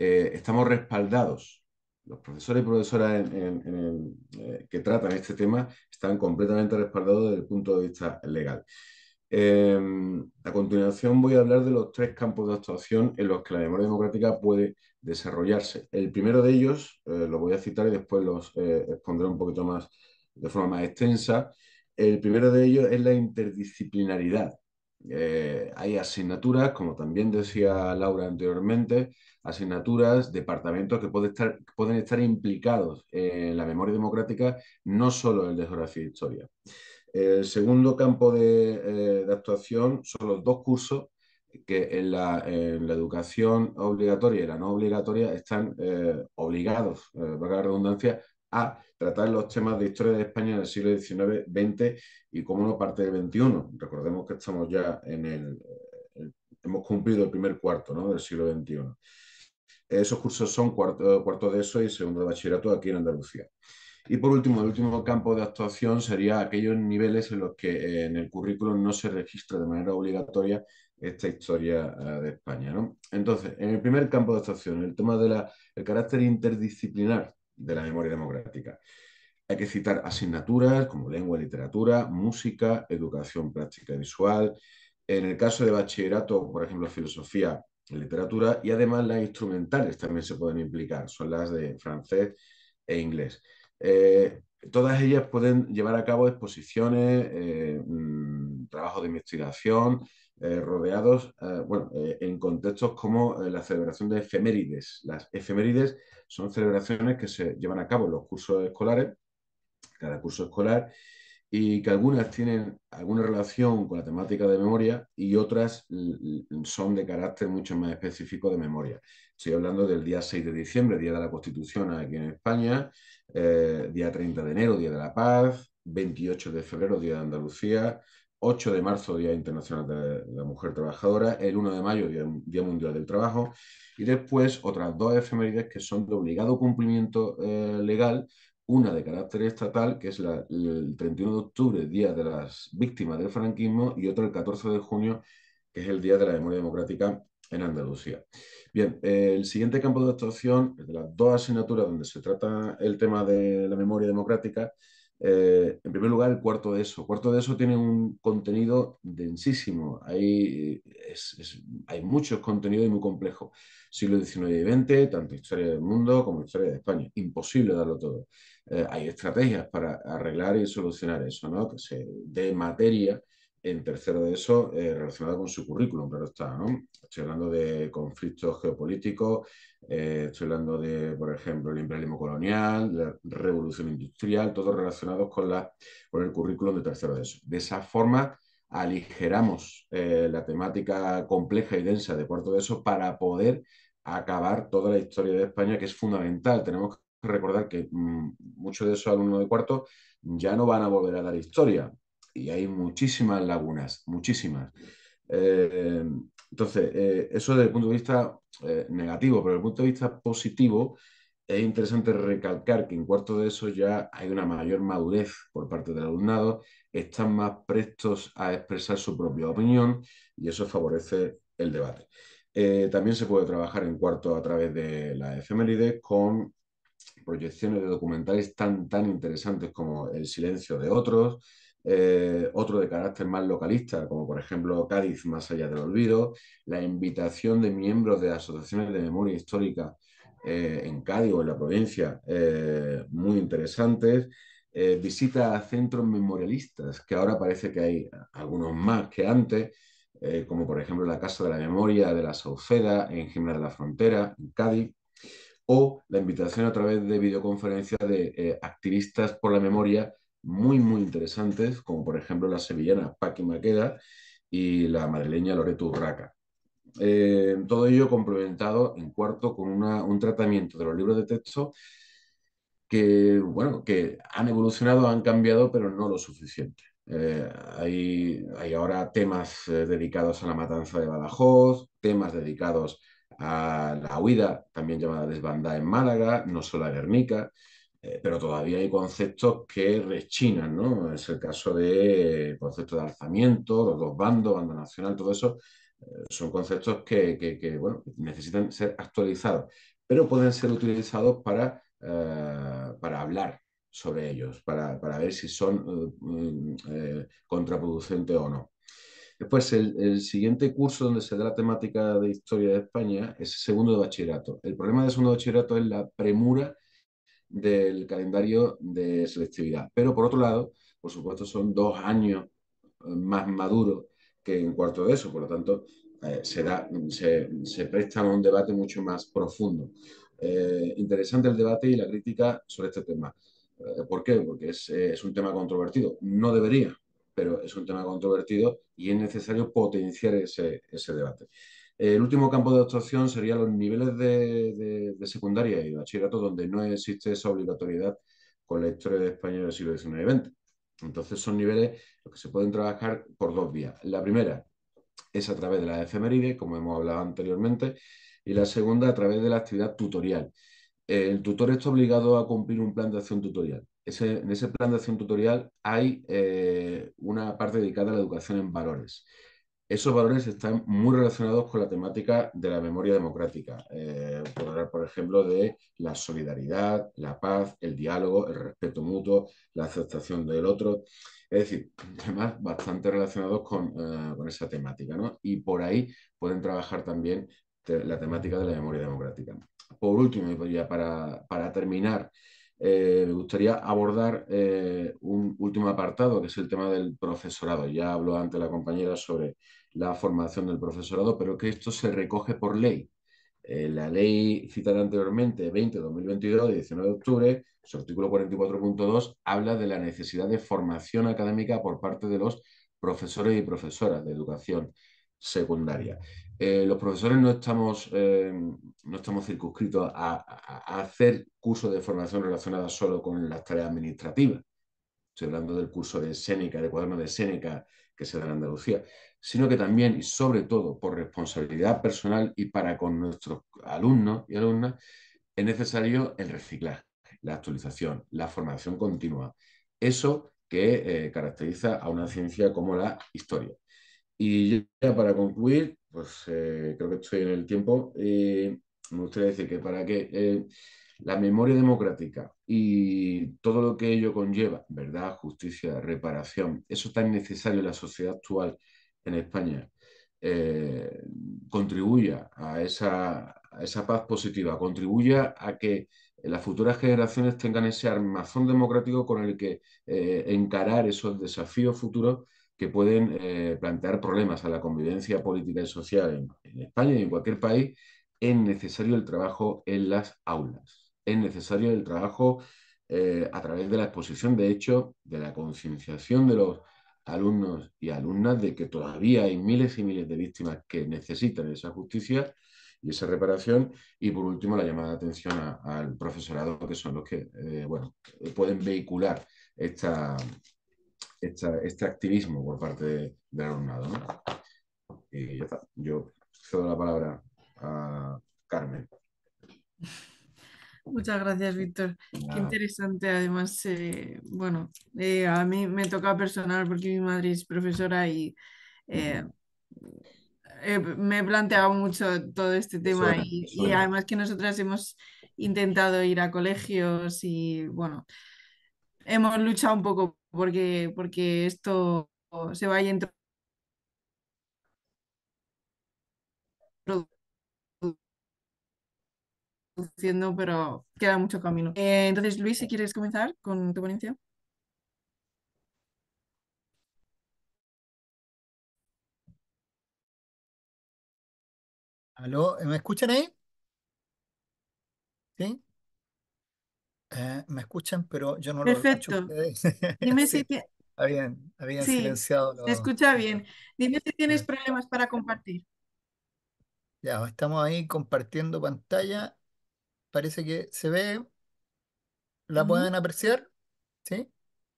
eh, estamos respaldados. Los profesores y profesoras eh, que tratan este tema están completamente respaldados desde el punto de vista legal. Em, a continuación voy a hablar de los tres campos de actuación en los que la memoria democrática puede desarrollarse. El primero de ellos eh, lo voy a citar y después los expondré un poquito más de forma más extensa. El primero de ellos es la interdisciplinaridad. hay asignaturas, como también decía Laura anteriormente, asignaturas, departamentos que pueden estar, implicados en la memoria democrática, no solo en el de geografía e historia. El segundo campo de, eh, actuación son los dos cursos que en la, educación obligatoria y la no obligatoria están eh, obligados, para eh, valga la redundancia, a tratar los temas de historia de España en el siglo XIX, XX y, como no, parte del XXI. Recordemos que estamos ya en el, hemos cumplido el primer cuarto del siglo XXI. Esos cursos son cuarto, de ESO y segundo de bachillerato aquí en Andalucía. Y por último, el último campo de actuación sería aquellos niveles en los que eh, en el currículum no se registra de manera obligatoria esta historia eh, de España. Entonces, en el primer campo de actuación, el tema del carácter interdisciplinar de la memoria democrática. Hay que citar asignaturas como lengua, literatura, música, educación práctica y visual. En el caso de bachillerato, por ejemplo, filosofía, literatura y además las instrumentales también se pueden implicar, son las de francés e inglés. Eh, todas ellas pueden llevar a cabo exposiciones, eh, mm, trabajos de investigación, eh, rodeados, bueno, en contextos como la celebración de efemérides. Las efemérides son celebraciones que se llevan a cabo en los cursos escolares, cada curso escolar, y que algunas tienen alguna relación con la temática de memoria y otras son de carácter mucho más específico de memoria. Estoy hablando del día 6 de diciembre, Día de la Constitución aquí en España, eh, día 30 de enero, Día de la Paz, 28 de febrero, Día de Andalucía, 8 de marzo, Día Internacional de la Mujer Trabajadora, el 1 de mayo, Día, Mundial del Trabajo, y después otras dos efemérides que son de obligado cumplimiento eh, legal, una de carácter estatal, que es el 31 de octubre, Día de las Víctimas del Franquismo, y otra el 14 de junio, que es el Día de la Memoria Democrática en Andalucía. Bien, el siguiente campo de actuación, de las dos asignaturas donde se trata el tema de la memoria democrática, eh, en primer lugar, el cuarto de eso. Cuarto de eso tiene un contenido densísimo. Hay, eh, hay muchos contenidos y muy complejos. Siglo XIX y XX, tanto historia del mundo como historia de España. Imposible darlo todo. Eh, hay estrategias para arreglar y solucionar eso, ¿no? Que se dé materia en tercero de eso eh, relacionada con su currículum, pero está, ¿no? Estoy hablando de conflictos geopolíticos, eh, estoy hablando de, por ejemplo, el imperialismo colonial, la revolución industrial, todos relacionados con, la, con el currículum de tercero de eso. De esa forma aligeramos la temática compleja y densa de cuarto de eso para poder acabar toda la historia de España, que es fundamental. Tenemos recordar que mm, muchos de esos alumnos de cuarto ya no van a volver a dar historia y hay muchísimas lagunas, muchísimas. Eh, entonces, eh, eso desde el punto de vista eh, negativo, pero desde el punto de vista positivo, es interesante recalcar que en cuarto de eso ya hay una mayor madurez por parte del alumnado, están más prestos a expresar su propia opinión y eso favorece el debate. también se puede trabajar en cuarto a través de la FMLID con proyecciones de documentales tan, tan interesantes como El silencio de otros, eh, otro de carácter más localista, como por ejemplo Cádiz más allá del olvido, la invitación de miembros de asociaciones de memoria histórica eh, en Cádiz o en la provincia, eh, muy interesantes, visita a centros memorialistas, que ahora parece que hay algunos más que antes, como por ejemplo la Casa de la Memoria de la Sauceda en Gimnasia de la Frontera, en Cádiz o la invitación a través de videoconferencia de eh, activistas por la memoria muy, muy interesantes, como por ejemplo la sevillana Paqui Maqueda y la madrileña Loreto Urraca. Eh, todo ello complementado en cuarto con un tratamiento de los libros de texto que, bueno, que han evolucionado, han cambiado, pero no lo suficiente. Eh, hay, ahora temas dedicados a la matanza de Badajoz, temas dedicados a la huida, también llamada desbandada en Málaga, no solo a Guernica, eh, pero todavía hay conceptos que rechinan, ¿no? Es el caso de eh, conceptos de alzamiento, los dos bandos, banda nacional, todo eso, eh, son conceptos que, necesitan ser actualizados, pero pueden ser utilizados para, para hablar sobre ellos, para, para ver si son mm, contraproducentes o no. Después, el, siguiente curso donde se da la temática de historia de España es segundo de bachillerato. El problema de segundo de bachillerato es la premura del calendario de selectividad. Pero por otro lado, por supuesto, son dos años eh, más maduros que en cuarto de eso. Por lo tanto, eh, se, da, se, presta a un debate mucho más profundo. Eh, interesante el debate y la crítica sobre este tema. ¿Por qué? Porque es un tema controvertido. No debería, pero es un tema controvertido y es necesario potenciar ese, debate. El último campo de actuación serían los niveles de, secundaria y bachillerato, donde no existe esa obligatoriedad con la historia de España del siglo XIX y XX. Entonces son niveles que se pueden trabajar por dos vías. La primera es a través de la efemérides, como hemos hablado anteriormente, y la segunda a través de la actividad tutorial. El tutor está obligado a cumplir un plan de acción tutorial en ese plan de acción tutorial hay eh, una parte dedicada a la educación en valores. Esos valores están muy relacionados con la temática de la memoria democrática. Eh, por hablar, por ejemplo, de la solidaridad, la paz, el diálogo, el respeto mutuo, la aceptación del otro. Es decir, temas [LAUGHS] bastante relacionados con, eh, esa temática. Y por ahí pueden trabajar también la temática de la memoria democrática. Por último, y para terminar, eh, me gustaría abordar eh, un último apartado, que es el tema del profesorado. Ya habló antes la compañera sobre la formación del profesorado, pero que esto se recoge por ley. Eh, la ley citada anteriormente, 20-2022, 19 de octubre, su artículo 44.2, habla de la necesidad de formación académica por parte de los profesores y profesoras de educación secundaria. Eh, los profesores no estamos, eh, no estamos circunscritos a, hacer cursos de formación relacionados solo con las tareas administrativas. Estoy hablando del curso de Séneca, de cuaderno de Séneca que se da en Andalucía, sino que también y sobre todo por responsabilidad personal y para con nuestros alumnos y alumnas es necesario el reciclaje, la actualización, la formación continua. Eso que eh, caracteriza a una ciencia como la historia. Y ya para concluir, pues eh, creo que estoy en el tiempo, eh, me gustaría decir que para que eh, la memoria democrática y todo lo que ello conlleva, verdad, justicia, reparación, eso tan necesario en la sociedad actual en España, contribuya a esa, esa paz positiva, contribuya a que las futuras generaciones tengan ese armazón democrático con el que encarar esos desafíos futuros que pueden eh, plantear problemas a la convivencia política y social en, España y en cualquier país, es necesario el trabajo en las aulas, es necesario el trabajo eh, a través de la exposición de hechos, de la concienciación de los alumnos y alumnas de que todavía hay miles y miles de víctimas que necesitan esa justicia y esa reparación. Y por último, la llamada de atención al profesorado, que son los que eh, bueno, pueden vehicular esta, este activismo por parte del de alumnado. Y ya está. Yo cedo la palabra a Carmen. [LAUGHS] Muchas gracias, Víctor. Qué interesante, además, eh, bueno, eh, a mí me toca personal porque mi madre es profesora y eh, me he planteado mucho todo este tema y, además que nosotras hemos intentado ir a colegios y, bueno, hemos luchado un poco porque, porque esto se va a ir produciendo pero queda mucho camino. Eh, entonces, Luis, si quieres comenzar con tu ponencia. ¿Aló? ¿Me escuchan ahí? ¿Sí? Eh, ¿me escuchan? Pero yo no lo escucho. Perfecto. Dime [LAUGHS] si habían silenciado. Se escucha bien. Dime si tienes problemas para compartir. Ya, estamos ahí compartiendo pantalla. Parece que se ve. ¿La pueden apreciar? ¿Sí?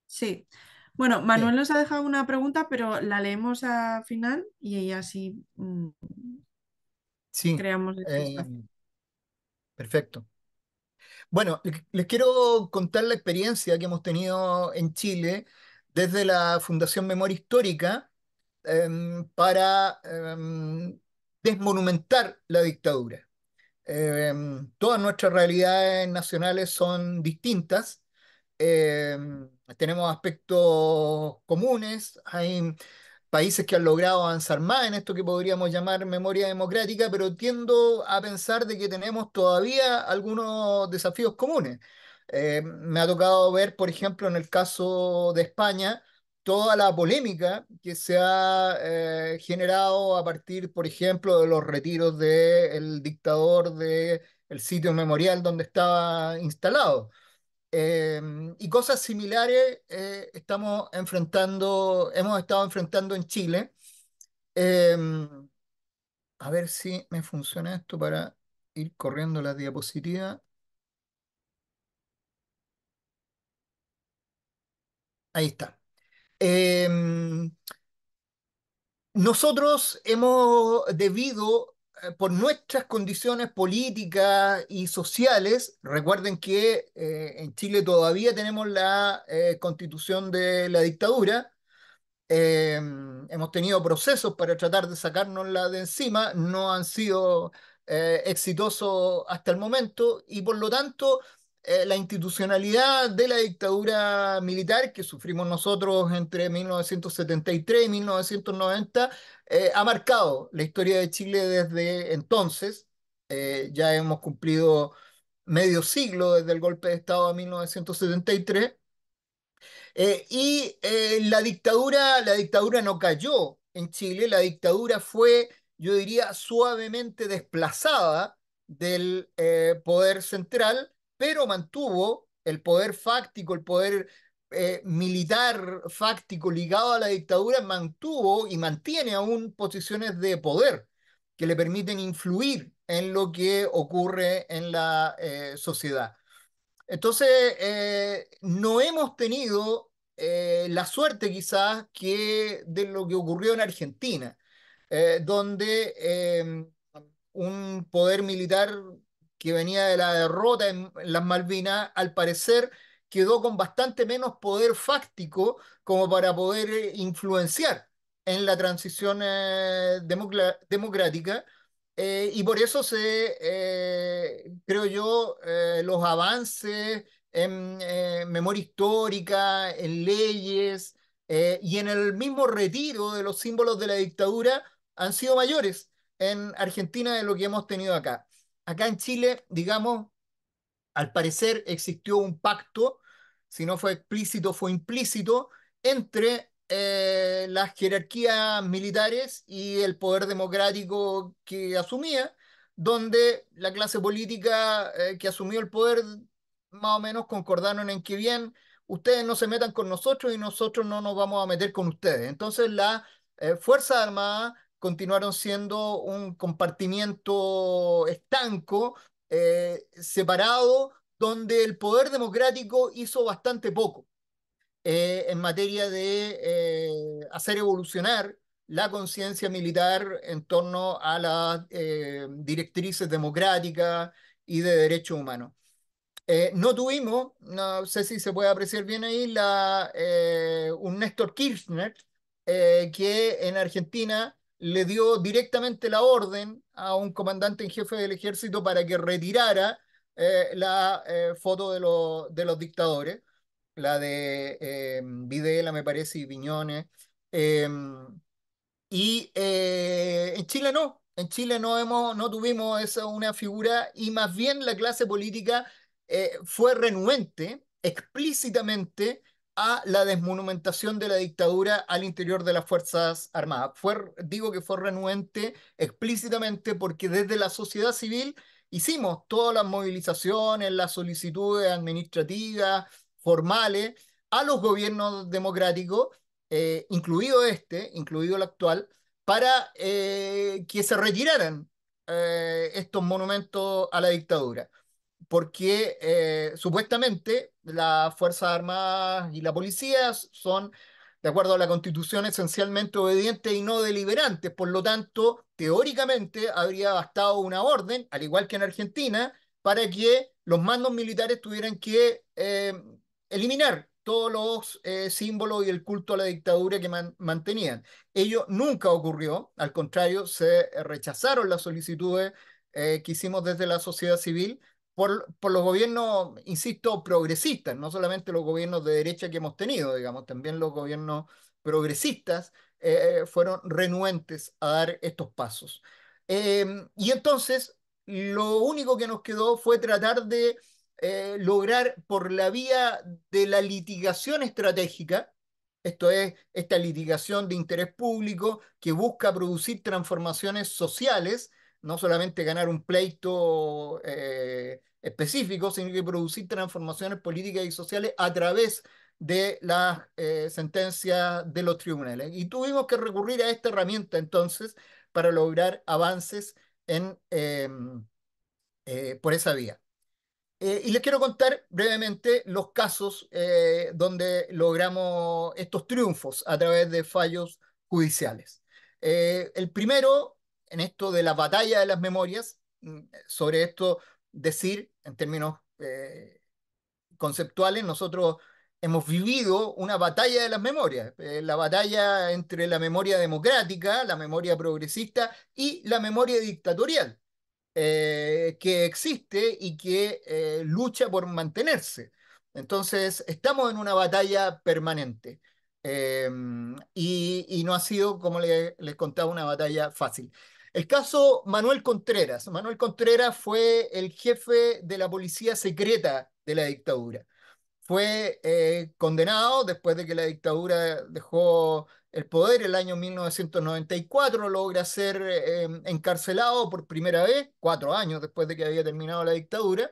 Sí. Bueno, Manuel nos ha dejado una pregunta, pero la leemos al final y ella sí. Mm, sí. Creamos. El este eh, perfecto. Bueno, les quiero contar la experiencia que hemos tenido en Chile desde la Fundación Memoria Histórica em, para em, desmonumentar la dictadura. Em, todas nuestras realidades nacionales son distintas, tenemos aspectos comunes, hay países que han logrado avanzar más en esto que podríamos llamar memoria democrática, pero tiendo a pensar de que tenemos todavía algunos desafíos comunes. Eh, me ha tocado ver, por ejemplo, en el caso de España, toda la polémica que se ha eh, generado a partir, por ejemplo, de los retiros del dictador del sitio memorial donde estaba instalado. Em, y cosas similares eh, estamos enfrentando, hemos estado enfrentando en Chile. Em, a ver si me funciona esto para ir corriendo la diapositiva. Ahí está. Em, nosotros hemos, debido eh, por nuestras condiciones políticas y sociales, recuerden que eh, en Chile todavía tenemos la eh, constitución de la dictadura, em, hemos tenido procesos para tratar de sacárnosla de encima, no han sido exitosos hasta el momento y por lo tanto eh, la institucionalidad de la dictadura militar que sufrimos nosotros entre 1973 y 1990 eh, ha marcado la historia de Chile desde entonces. Eh, ya hemos cumplido medio siglo desde el golpe de Estado de 1973. y la dictadura, la dictadura no cayó en Chile, la dictadura fue, yo diría, suavemente desplazada del poder central pero mantuvo el poder fáctico, el poder eh, militar fáctico ligado a la dictadura, mantuvo y mantiene aún posiciones de poder que le permiten influir en lo que ocurre en la eh, sociedad. Entonces, eh, no hemos tenido la suerte quizás que de lo que ocurrió en Argentina, donde un poder militar que venía de la derrota en, las Malvinas, al parecer quedó con bastante menos poder fáctico como para poder eh, influenciar en la transición eh, democrática. Eh, y por eso se, creo yo, los avances en memoria histórica, en leyes y en el mismo retiro de los símbolos de la dictadura han sido mayores en Argentina de lo que hemos tenido acá acá en Chile, digamos, al parecer existió un pacto, si no fue explícito, fue implícito, entre eh, las jerarquías militares y el poder democrático que asumía, donde la clase política eh, que asumió el poder más o menos concordaron en que bien ustedes no se metan con nosotros y nosotros no nos vamos a meter con ustedes. Entonces la eh, Fuerza Armada continuaron siendo un compartimiento estanco, eh, separado, donde el poder democrático hizo bastante poco eh, en materia de eh, hacer evolucionar la conciencia militar en torno a las directrices democráticas y de derechos humanos. no tuvimos, no sé si se puede apreciar bien ahí, la, un Néstor Kirchner que en Argentina le dio directamente la orden a un comandante en jefe del ejército para que retirara eh, la eh, foto de, los dictadores, la de em, Videla, me parece, y Viñones. Em, y eh, en Chile no, en Chile no, hemos, no tuvimos esa, una figura y más bien la clase política fue renuente explícitamente a la desmonumentación de la dictadura al interior de las Fuerzas Armadas. digo que fue renuente explícitamente porque desde la sociedad civil hicimos todas las movilizaciones, las solicitudes administrativas, formales, a los gobiernos democráticos, eh, incluido este, incluido el actual, para eh, que se retiraran eh, estos monumentos a la dictadura porque eh, supuestamente las Fuerzas Armadas y la policía son, de acuerdo a la Constitución, esencialmente obedientes y no deliberantes. Por lo tanto, teóricamente habría bastado una orden, al igual que en Argentina, para que los mandos militares tuvieran que eh, eliminar todos los eh, símbolos y el culto a la dictadura que mantenían. Ello nunca ocurrió, al contrario, se rechazaron las solicitudes que hicimos desde la sociedad civil por, los gobiernos, insisto, progresistas, no solamente los gobiernos de derecha que hemos tenido, digamos, también los gobiernos progresistas eh, eh, fueron renuentes a dar estos pasos. Em, y entonces, lo único que nos quedó fue tratar de eh, lograr por la vía de la litigación estratégica, esto es esta litigación de interés público que busca producir transformaciones sociales, no solamente ganar un pleito eh, específico, sino que producir transformaciones políticas y sociales a través de las eh, sentencias de los tribunales. Y tuvimos que recurrir a esta herramienta entonces para lograr avances en, eh, por esa vía. y les quiero contar brevemente los casos donde logramos estos triunfos a través de fallos judiciales. el primero en esto de la batalla de las memorias, mm, sobre esto decir, en términos eh, conceptuales, nosotros hemos vivido una batalla de las memorias, eh, la batalla entre la memoria democrática, la memoria progresista y la memoria dictatorial, eh, que existe y que lucha por mantenerse. Entonces, estamos en una batalla permanente. y, no ha sido, como les contaba, una batalla fácil. El caso Manuel Contreras. Manuel Contreras fue el jefe de la policía secreta de la dictadura. Fue eh, condenado después de que la dictadura dejó el poder el año 1994, logra ser em, encarcelado por primera vez, cuatro años después de que había terminado la dictadura.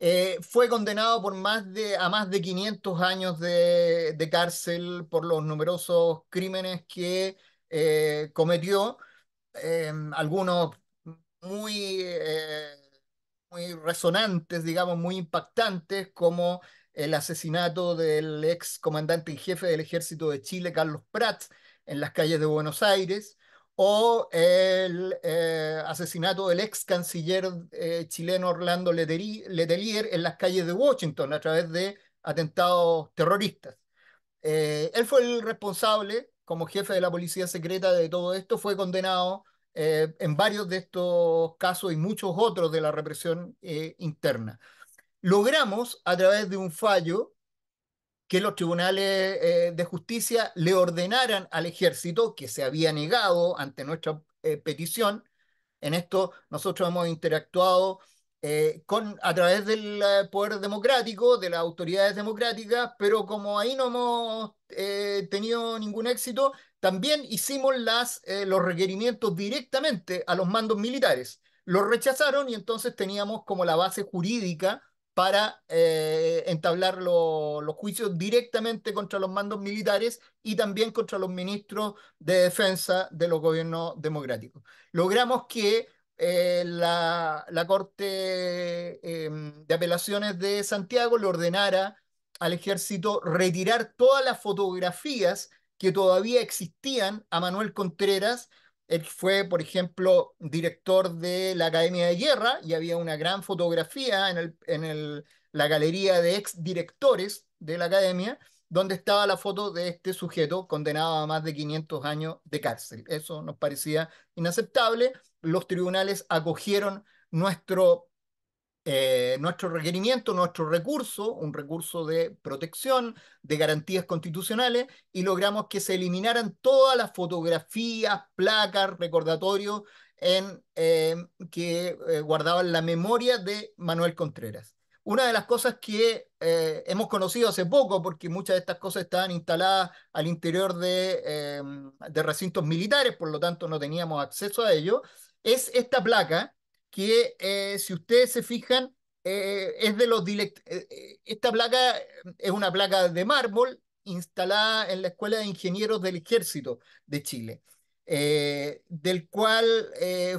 Eh, fue condenado por más de, a más de 500 años de, cárcel por los numerosos crímenes que eh, cometió Em, algunos muy, eh, muy resonantes, digamos, muy impactantes, como el asesinato del ex comandante y jefe del ejército de Chile, Carlos Prats, en las calles de Buenos Aires, o el eh, asesinato del ex canciller eh, chileno Orlando Letelier en las calles de Washington a través de atentados terroristas. él fue el responsable como jefe de la policía secreta de todo esto, fue condenado eh, en varios de estos casos y muchos otros de la represión eh, interna. Logramos, a través de un fallo, que los tribunales eh, de justicia le ordenaran al ejército, que se había negado ante nuestra petición, en esto nosotros hemos interactuado eh, con, a través del eh, poder democrático, de las autoridades democráticas, pero como ahí no hemos eh, tenido ningún éxito, también hicimos las, los requerimientos directamente a los mandos militares. Los rechazaron y entonces teníamos como la base jurídica para entablar los juicios directamente contra los mandos militares y también contra los ministros de defensa de los gobiernos democráticos. Logramos que eh, la, Corte em, de Apelaciones de Santiago le ordenara al ejército retirar todas las fotografías que todavía existían a Manuel Contreras. Él fue, por ejemplo, director de la Academia de Guerra y había una gran fotografía en, el, en el, la galería de exdirectores de la Academia donde estaba la foto de este sujeto condenado a más de 500 años de cárcel. Eso nos parecía inaceptable los tribunales acogieron nuestro, eh, nuestro requerimiento, nuestro recurso, un recurso de protección, de garantías constitucionales, y logramos que se eliminaran todas las fotografías, placas, recordatorios en, em, que eh, guardaban la memoria de Manuel Contreras. Una de las cosas que eh, hemos conocido hace poco, porque muchas de estas cosas estaban instaladas al interior de, em, de recintos militares, por lo tanto no teníamos acceso a ello, es esta placa que, eh, si ustedes se fijan, eh, es de los eh, Esta placa es una placa de mármol instalada en la Escuela de Ingenieros del Ejército de Chile. del cual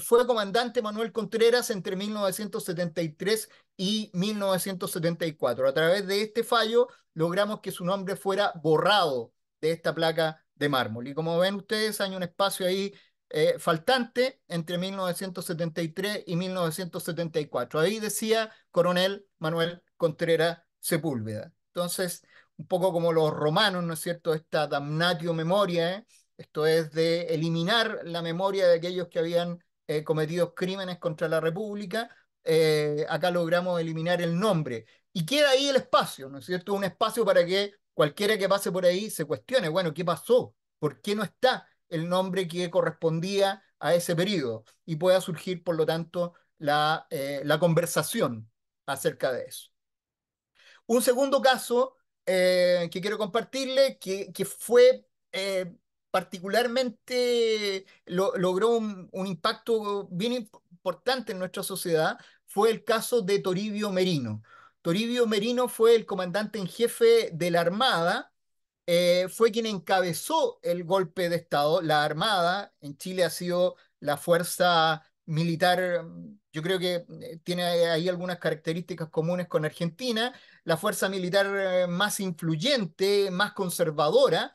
fue comandante Manuel Contreras entre 1973 y 1974. A través de este fallo logramos que su nombre fuera borrado de esta placa de mármol. Y como ven ustedes, hay un espacio ahí eh, faltante entre 1973 y 1974. Ahí decía coronel Manuel Contreras Sepúlveda. Entonces, un poco como los romanos, ¿no es cierto? Esta damnatio memoria, ¿eh? esto es de eliminar la memoria de aquellos que habían eh, cometido crímenes contra la República, eh, acá logramos eliminar el nombre. Y queda ahí el espacio, ¿no es cierto? Un espacio para que cualquiera que pase por ahí se cuestione, bueno, ¿qué pasó? ¿Por qué no está? el nombre que correspondía a ese periodo y pueda surgir, por lo tanto, la, eh, conversación acerca de eso. Un segundo caso eh, que quiero compartirle, que, fue eh, particularmente, logró un, impacto bien importante en nuestra sociedad, fue el caso de Toribio Merino. Toribio Merino fue el comandante en jefe de la Armada eh, fue quien encabezó el golpe de Estado. La Armada en Chile ha sido la fuerza militar, mm, yo creo que eh, tiene ahí algunas características comunes con Argentina, la fuerza militar eh, más influyente, más conservadora,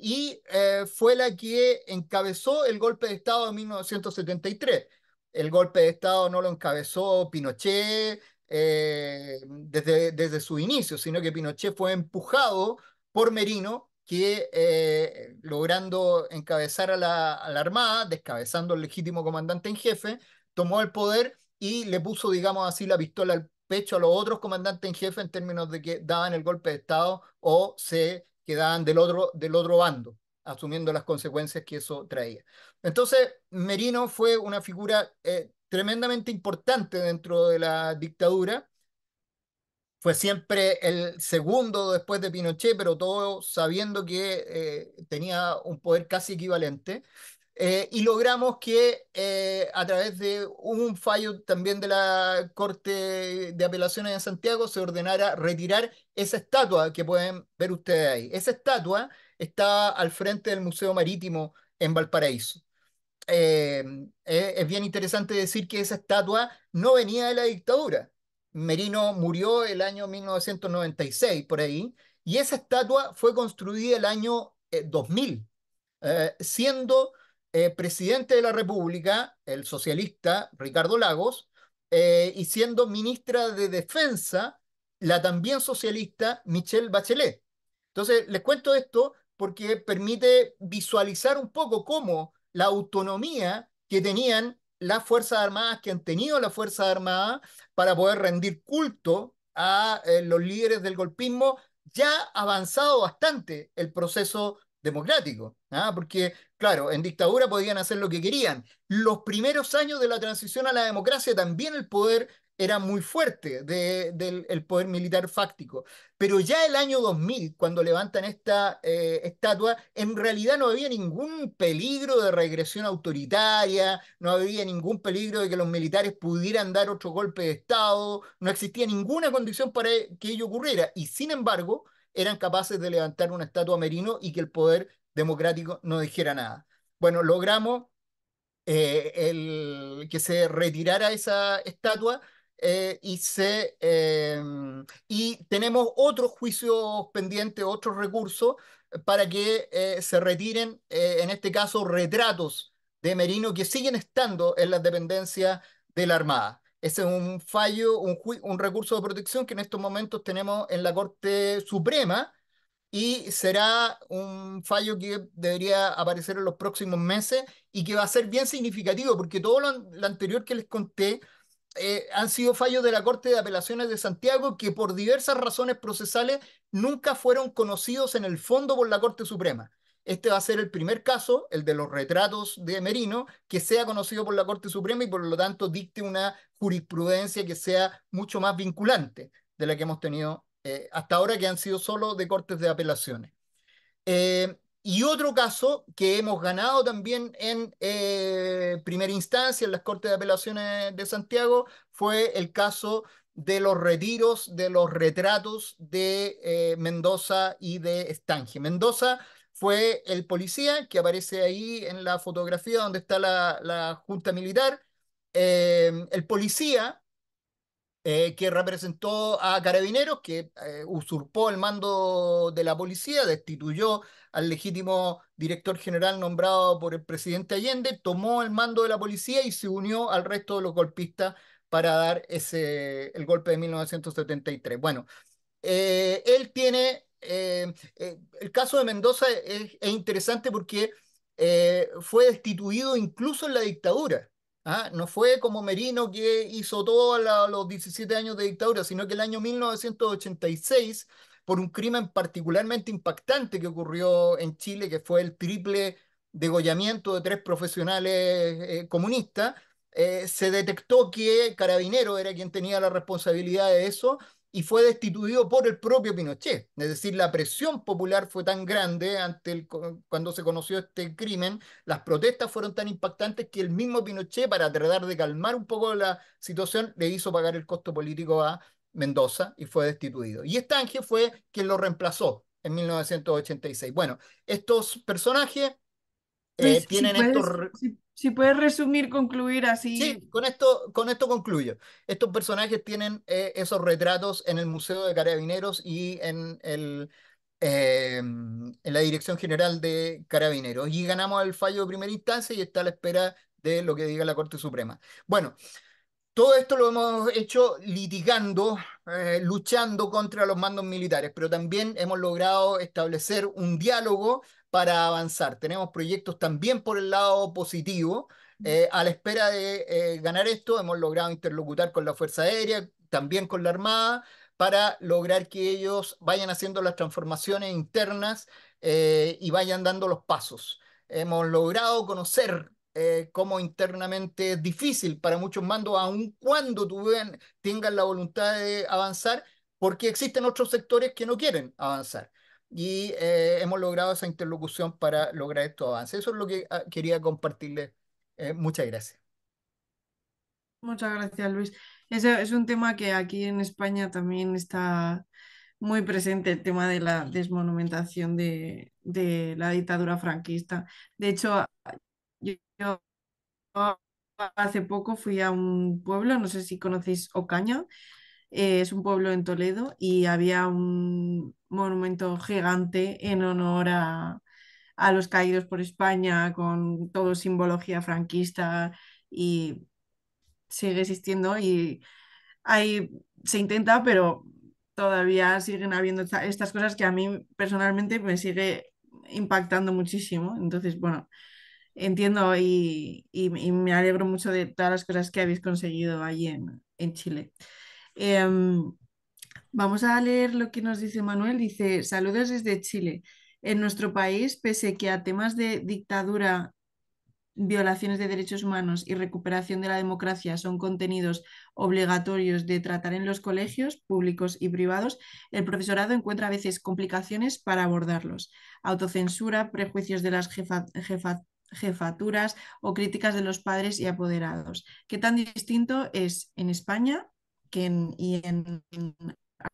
y fue la que encabezó el golpe de Estado de 1973. El golpe de Estado no lo encabezó Pinochet desde, desde su inicio, sino que Pinochet fue empujado por Merino, que eh, logrando encabezar a la, Armada, descabezando al legítimo comandante en jefe, tomó el poder y le puso, digamos así, la pistola al pecho a los otros comandantes en jefe en términos de que daban el golpe de Estado o se quedaban del otro, del otro bando, asumiendo las consecuencias que eso traía. Entonces, Merino fue una figura eh, tremendamente importante dentro de la dictadura fue siempre el segundo después de Pinochet, pero todo sabiendo que eh, tenía un poder casi equivalente. Eh, y logramos que eh, a través de un fallo también de la Corte de Apelaciones de Santiago se ordenara retirar esa estatua que pueden ver ustedes ahí. Esa estatua está al frente del Museo Marítimo en Valparaíso. es bien interesante decir que esa estatua no venía de la dictadura, Merino murió el año 1996, por ahí, y esa estatua fue construida el año 2000, eh, eh, siendo eh, presidente de la República, el socialista Ricardo Lagos, y siendo ministra de Defensa, la también socialista Michelle Bachelet. Entonces, les cuento esto porque permite visualizar un poco cómo la autonomía que tenían las Fuerzas Armadas que han tenido las Fuerzas Armadas para poder rendir culto a eh, los líderes del golpismo, ya ha avanzado bastante el proceso democrático, ¿ah? porque claro, en dictadura podían hacer lo que querían. Los primeros años de la transición a la democracia también el poder era muy fuerte del poder militar fáctico. Pero ya el año 2000, cuando levantan esta eh, estatua, en realidad no había ningún peligro de regresión autoritaria, no había ningún peligro de que los militares pudieran dar otro golpe de Estado, no existía ninguna condición para que ello ocurriera. Y sin embargo, eran capaces de levantar una estatua Merino y que el poder democrático no dijera nada. Bueno, logramos eh, el, que se retirara esa estatua eh, y, eh, y tenemos otros juicios pendientes, otros recursos eh, para que se retiren, en este caso, retratos de Merino que siguen estando en las dependencias de la Armada. Ese es un fallo, un, recurso de protección que en estos momentos tenemos en la Corte Suprema y será un fallo que debería aparecer en los próximos meses y que va a ser bien significativo porque todo lo anterior que les conté eh, han sido fallos de la Corte de Apelaciones de Santiago que por diversas razones procesales nunca fueron conocidos en el fondo por la Corte Suprema. Este va a ser el primer caso, el de los retratos de Merino, que sea conocido por la Corte Suprema y por lo tanto dicte una jurisprudencia que sea mucho más vinculante de la que hemos tenido eh, hasta ahora, que han sido solo de cortes de apelaciones. Eh, y otro caso que hemos ganado también en eh, primera instancia en las Cortes de Apelaciones de Santiago fue el caso de los retiros, de los retratos de eh, Mendoza y de Estange. Mendoza fue el policía que aparece ahí en la fotografía donde está la, la junta militar. Eh, el policía eh, que representó a Carabineros, que eh, usurpó el mando de la policía, destituyó al legítimo director general nombrado por el presidente Allende, tomó el mando de la policía y se unió al resto de los golpistas para dar ese, el golpe de 1973. Bueno, eh, él tiene, el caso de Mendoza es interesante porque fue destituido incluso en la dictadura Ah, no fue como Merino que hizo todos los 17 años de dictadura, sino que el año 1986, por un crimen particularmente impactante que ocurrió en Chile, que fue el triple degollamiento de tres profesionales eh, comunistas, eh, se detectó que Carabinero era quien tenía la responsabilidad de eso y fue destituido por el propio Pinochet. Es decir, la presión popular fue tan grande ante el, cuando se conoció este crimen, las protestas fueron tan impactantes que el mismo Pinochet, para tratar de calmar un poco la situación, le hizo pagar el costo político a Mendoza y fue destituido. Y ángel fue quien lo reemplazó en 1986. Bueno, estos personajes eh, tienen estos... Si puedes resumir, concluir así. Sí, con esto, con esto concluyo. Estos personajes tienen eh, esos retratos en el Museo de Carabineros y en, el, eh, en la Dirección General de Carabineros. Y ganamos el fallo de primera instancia y está a la espera de lo que diga la Corte Suprema. Bueno, todo esto lo hemos hecho litigando, eh, luchando contra los mandos militares, pero también hemos logrado establecer un diálogo para avanzar. Tenemos proyectos también por el lado positivo. Mm. Eh, a la espera de eh, ganar esto, hemos logrado interlocutar con la Fuerza Aérea, también con la Armada, para lograr que ellos vayan haciendo las transformaciones internas eh, y vayan dando los pasos. Hemos logrado conocer cómo internamente es difícil para muchos mandos, aun cuando tengan la voluntad de avanzar, porque existen otros sectores que no quieren avanzar y eh, hemos logrado esa interlocución para lograr estos avances. Eso es lo que ah, quería compartirles. Eh, muchas gracias. Muchas gracias, Luis. Ese es un tema que aquí en España también está muy presente, el tema de la desmonumentación de, la dictadura franquista. De hecho, yo hace poco fui a un pueblo, no sé si conocéis Ocaña, eh, es un pueblo en Toledo y había un monumento gigante en honor a, los caídos por España con todo simbología franquista y sigue existiendo y ahí se intenta, pero todavía siguen habiendo estas cosas que a mí personalmente me sigue impactando muchísimo. Entonces, bueno, entiendo y, me alegro mucho de todas las cosas que habéis conseguido allí en, en Chile. Em, vamos a leer lo que nos dice Manuel. Dice, saludos desde Chile. En nuestro país, pese que a temas de dictadura, violaciones de derechos humanos y recuperación de la democracia son contenidos obligatorios de tratar en los colegios públicos y privados, el profesorado encuentra a veces complicaciones para abordarlos. Autocensura, prejuicios de las jefaturas o críticas de los padres y apoderados. ¿Qué tan distinto es en España en, y en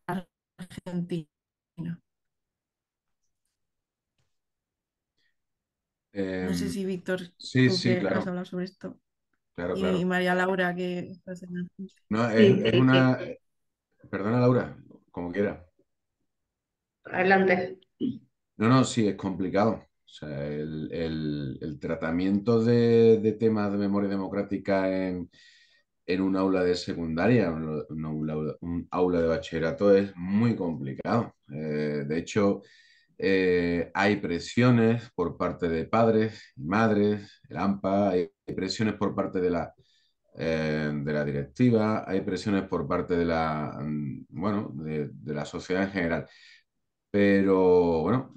Argentina. no sé em, si Víctor, sí, sí, claro. sobre esto. Claro, claro. Y, María Laura, que estás en No, es, una. Perdona, Laura, como quiera. Adelante. No, no, sí, es complicado. O sea, el, el, el tratamiento de, de, temas de memoria democrática en, en un aula de secundaria, un, aula, de bachillerato es muy complicado. Eh, de hecho, eh, hay presiones por parte de padres y madres, el AMPA, hay presiones por parte de la, eh, de la directiva, hay presiones por parte de la, bueno, de, la sociedad en general. Pero bueno,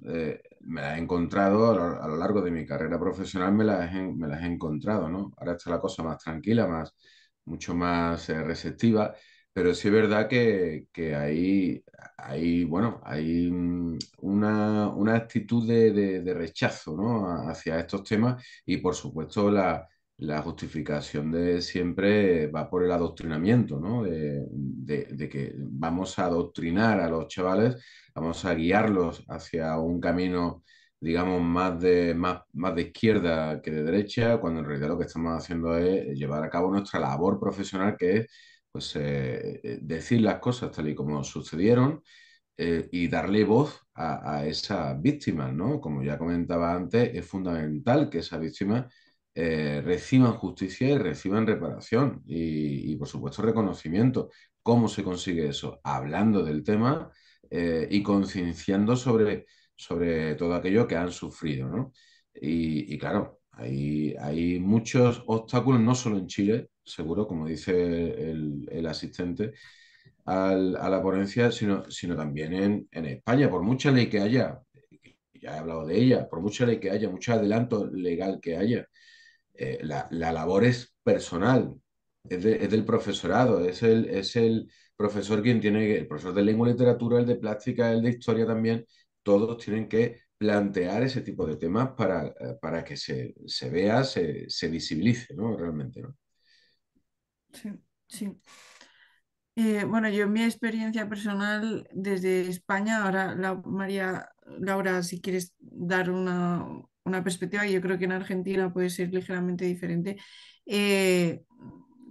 me las he encontrado a lo, largo de mi carrera profesional, me las he, me las he encontrado, Ahora está la cosa más tranquila, más, mucho más eh, receptiva, pero sí es verdad que, hay, bueno, hay mm, una, actitud de, rechazo hacia estos temas y por supuesto la, justificación de siempre va por el adoctrinamiento, De, de, que vamos a adoctrinar a los chavales, vamos a guiarlos hacia un camino digamos, más de, más, más de izquierda que de derecha, cuando en realidad lo que estamos haciendo es llevar a cabo nuestra labor profesional, que es pues, eh, eh, decir las cosas tal y como sucedieron eh, y darle voz a, esas víctimas, ¿no? Como ya comentaba antes, es fundamental que esas víctimas reciban justicia y reciban reparación y, por supuesto, reconocimiento. ¿Cómo se consigue eso? Hablando del tema y concienciando sobre sobre todo aquello que han sufrido. Y, claro, hay, hay muchos obstáculos, no solo en Chile, seguro, como dice el, asistente al, a la ponencia, sino, también en, España, por mucha ley que haya, ya he hablado de ella, por mucha ley que haya, mucho adelanto legal que haya, eh, la, labor es personal, es, del profesorado, es el, es el profesor quien tiene, el profesor de lengua y literatura, el de plástica, el de historia también, todos tienen que plantear ese tipo de temas para, eh, que se, vea, se, visibilice, ¿no? Realmente, ¿no? Sí, sí. Eh, bueno, yo en mi experiencia personal desde España, ahora María, Laura, si quieres dar una, una perspectiva, yo creo que en Argentina puede ser ligeramente diferente. Eh,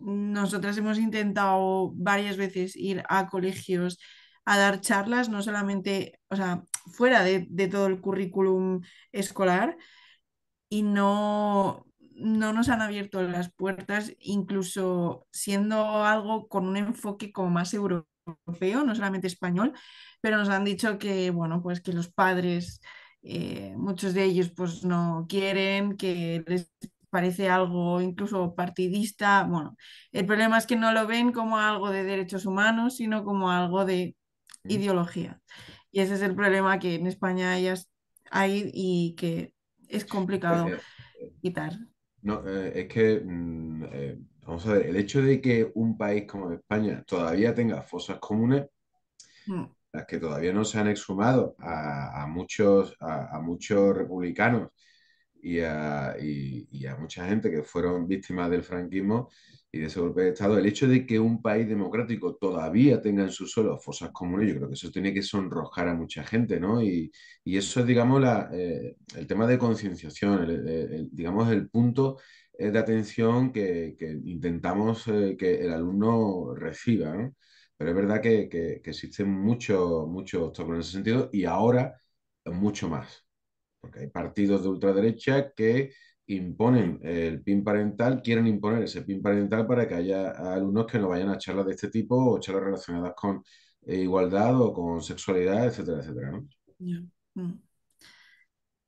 nosotras hemos intentado varias veces ir a colegios a dar charlas, no solamente, o sea, fuera de, todo el currículum escolar y no, nos han abierto las puertas, incluso siendo algo con un enfoque como más europeo, no solamente español, pero nos han dicho que, bueno, pues que los padres, eh, muchos de ellos pues no quieren, que les parece algo incluso partidista. Bueno, el problema es que no lo ven como algo de derechos humanos, sino como algo de ideología. Y ese es el problema que en España ellas hay y que es complicado pues, eh, quitar. No, eh, es que, mm, eh, vamos a ver, el hecho de que un país como España todavía tenga fosas comunes, mm. las que todavía no se han exhumado a, muchos, a, republicanos y a, y a mucha gente que fueron víctimas del franquismo, y de ese golpe de Estado, el hecho de que un país democrático todavía tenga en su suelo fosas comunes, yo creo que eso tiene que sonrojar a mucha gente, ¿no? Y, eso es, digamos, la, eh, el tema de concienciación, digamos, el punto eh, de atención que, intentamos eh, que el alumno reciba, ¿no? Pero es verdad que, que, existen muchos mucho obstáculos en ese sentido y ahora mucho más, porque hay partidos de ultraderecha que imponen el PIN parental, quieren imponer ese PIN parental para que haya alumnos que no vayan a charlas de este tipo o charlas relacionadas con eh, igualdad o con sexualidad, etcétera, etcétera. ¿no? Mm.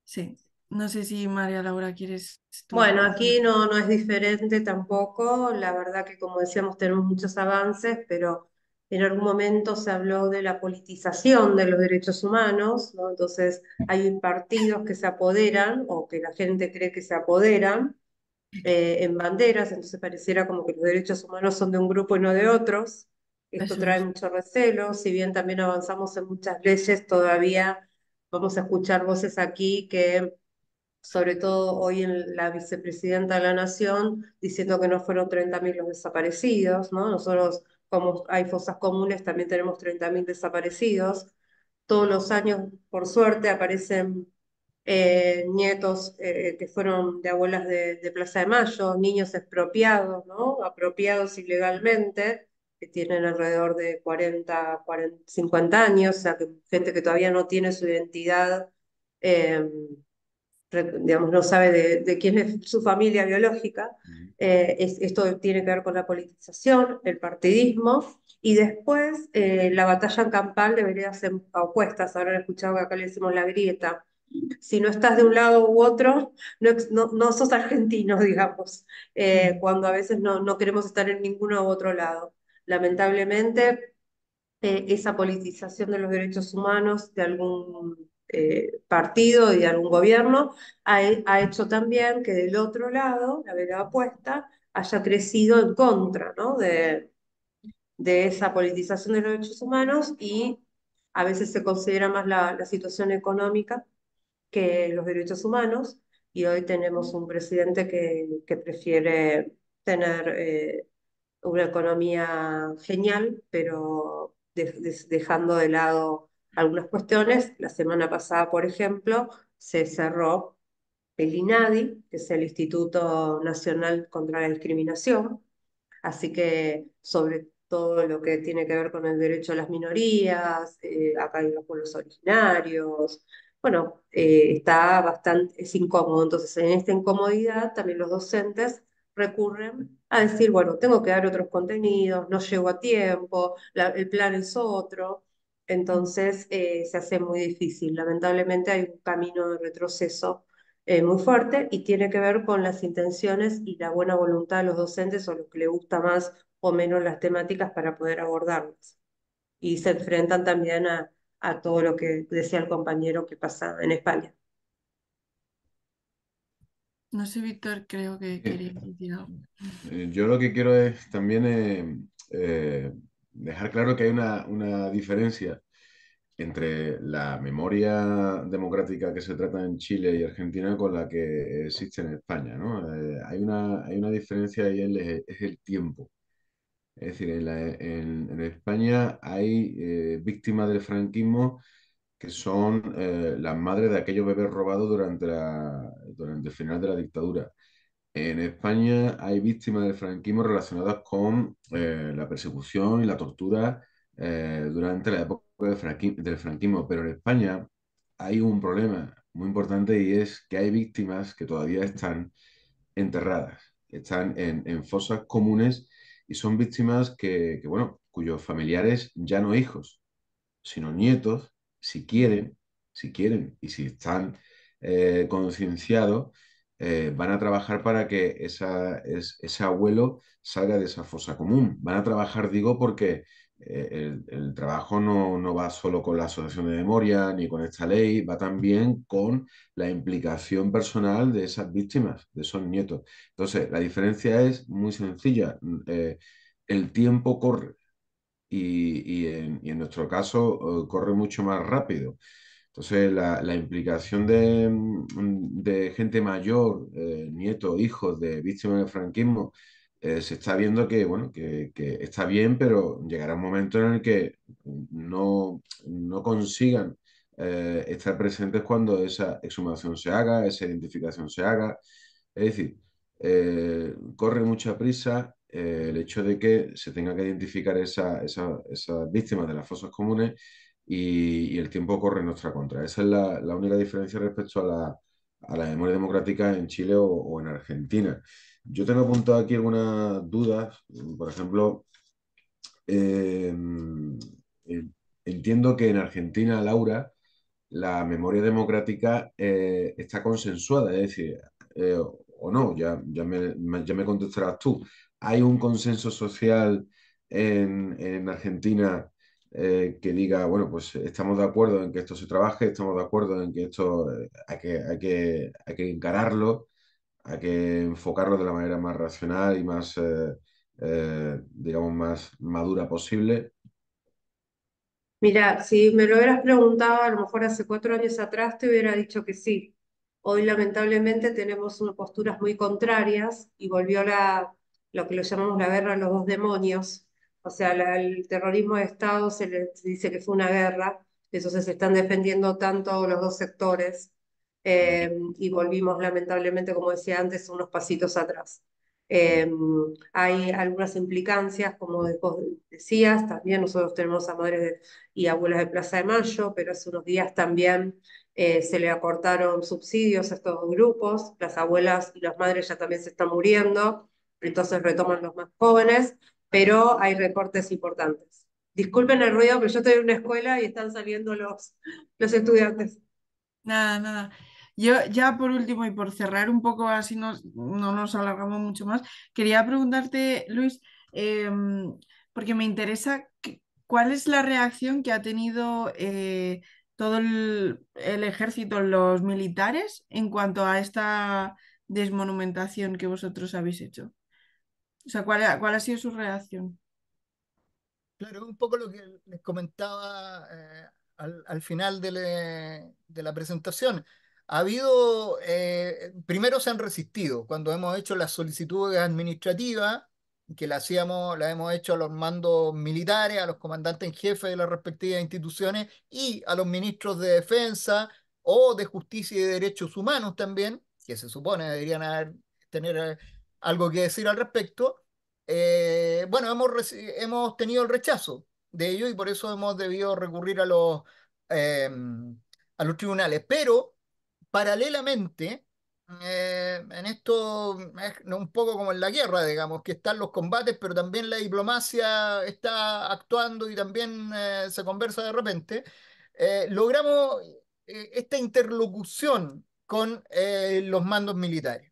Sí, no sé si María Laura quieres. Bueno, aquí no, no es diferente tampoco. La verdad que como decíamos tenemos muchos avances, pero en algún momento se habló de la politización de los derechos humanos, ¿no? entonces hay partidos que se apoderan o que la gente cree que se apoderan eh, en banderas, entonces pareciera como que los derechos humanos son de un grupo y no de otros. Esto trae mucho recelo, si bien también avanzamos en muchas leyes, todavía vamos a escuchar voces aquí que, sobre todo hoy en la vicepresidenta de la Nación, diciendo que no fueron 30.000 los desaparecidos, ¿no? Nosotros como hay fosas comunes, también tenemos 30.000 desaparecidos. Todos los años, por suerte, aparecen eh, nietos eh, que fueron de abuelas de, Plaza de Mayo, niños expropiados, ¿no? apropiados ilegalmente, que tienen alrededor de 40, 50 años, o sea, gente que todavía no tiene su identidad em, digamos, no sabe de, quién es su familia biológica. Eh, esto tiene que ver con la politización, el partidismo, y después eh, la batalla campal de veredas opuestas. Habrán escuchado que acá le decimos la grieta. Si no estás de un lado u otro, no, no, sos argentino, [LAUGHS] digamos, eh, cuando a veces no, no queremos estar en ninguno u otro lado. Lamentablemente, esa politización de los derechos humanos de algún eh, partido y de algún gobierno, ha, hecho también que del otro lado, la vela apuesta haya crecido en contra ¿no? de, de esa politización de los derechos humanos y a veces se considera más la, situación económica que los derechos humanos y hoy tenemos un presidente que, prefiere tener eh, una economía genial, pero dejando de lado algunas cuestiones. La semana pasada, por ejemplo, se cerró el INADI, que es el Instituto Nacional contra la Discriminación. Así que sobre todo lo que tiene que ver con el derecho a las minorías, eh, acá hay los pueblos originarios, bueno, eh, está bastante, es incómodo. Entonces, en esta incomodidad también los docentes recurren a decir, bueno, tengo que dar otros contenidos, no llego a tiempo, el plan es otro. Entonces eh, se hace muy difícil. Lamentablemente hay un camino de retroceso eh, muy fuerte y tiene que ver con las intenciones y la buena voluntad de los docentes o los que les gusta más o menos las temáticas para poder abordarlas. Y se enfrentan también a, todo lo que decía el compañero que pasa en España. No sé, Víctor, creo que eh, quería Yo lo que quiero es también dejar claro que hay una, diferencia entre la memoria democrática que se trata en Chile y Argentina con la que existe en España. ¿no? Eh, hay, una, diferencia y es, el tiempo. Es decir, en, España hay eh, víctimas del franquismo que son eh, las madres de aquellos bebés robados durante, la, durante el final de la dictadura. En España hay víctimas del franquismo relacionadas con eh, la persecución y la tortura eh, durante la época del, franquismo, pero en España hay un problema muy importante y es que hay víctimas que todavía están enterradas, están en, fosas comunes y son víctimas que, bueno, cuyos familiares ya no hijos, sino nietos, si quieren, si quieren y si están eh, concienciados, eh, van a trabajar para que ese abuelo salga de esa fosa común. Van a trabajar, digo, porque eh, el, trabajo no, va solo con la asociación de memoria ni con esta ley, va también con la implicación personal de esas víctimas, de esos nietos. Entonces, la diferencia es muy sencilla. Mm, eh, el tiempo corre. y en nuestro caso corre mucho más rápido. Entonces, la, implicación de, mm, gente mayor, eh, nietos, hijos de víctimas del franquismo, eh, se está viendo que, está bien, pero llegará un momento en el que no, consigan eh, estar presentes cuando esa exhumación se haga, esa identificación se haga. Es decir, corre mucha prisa el hecho de que se tenga que identificar esas víctimas de las fosas comunes y, el tiempo corre en nuestra contra. Esa es la, única diferencia respecto a la, a la memoria democrática en Chile o, en Argentina. Yo tengo apuntado aquí algunas dudas, por ejemplo, em, entiendo que en Argentina, Laura, la memoria democrática eh, está consensuada, es decir, eh, o no, ya, ya, me, ya contestarás tú. ¿Hay un consenso social en, en Argentina eh, que diga, bueno, pues estamos de acuerdo en que esto se trabaje, estamos de acuerdo en que esto eh, hay, que, hay, que, hay que encararlo, hay que enfocarlo de la manera más racional y más, eh, digamos, más madura posible. Mira, si me lo hubieras preguntado a lo mejor hace cuatro años atrás, te hubiera dicho que sí. Hoy lamentablemente tenemos unas posturas muy contrarias y volvió la, lo que lo llamamos la guerra de los dos demonios, o sea, el terrorismo de Estado se le dice que fue una guerra, entonces se están defendiendo tanto los dos sectores eh, y volvimos lamentablemente, como decía antes, unos pasitos atrás. Eh, hay algunas implicancias, como decías, también nosotros tenemos a madres y abuelas de Plaza de Mayo, pero hace unos días también eh, se le acortaron subsidios a estos grupos, las abuelas y las madres ya también se están muriendo, entonces retoman los más jóvenes, pero hay recortes importantes. Disculpen el ruido, pero yo estoy en una escuela y están saliendo los, los estudiantes. Nada, nada. Yo ya por último y por cerrar un poco, así no nos alargamos mucho más, quería preguntarte, Luis, em, porque me interesa cuál es la reacción que ha tenido eh, todo el, ejército, los militares, en cuanto a esta desmonumentación que vosotros habéis hecho. O sea, ¿cuál ha, sido su reacción? Claro, un poco lo que les comentaba eh, al, final de, la presentación. Ha habido, eh, primero se han resistido cuando hemos hecho las solicitudes administrativas, que la hacíamos, la hemos hecho a los mandos militares, a los comandantes en jefe de las respectivas instituciones y a los ministros de defensa o de justicia y de derechos humanos también, que se supone deberían tener algo que decir al respecto, eh, bueno, hemos, hemos tenido el rechazo de ello y por eso hemos debido recurrir a los, em, a los tribunales. Pero paralelamente, eh, en esto es un poco como en la guerra, digamos, que están los combates, pero también la diplomacia está actuando y también eh, se conversa de repente, logramos esta interlocución con los mandos militares.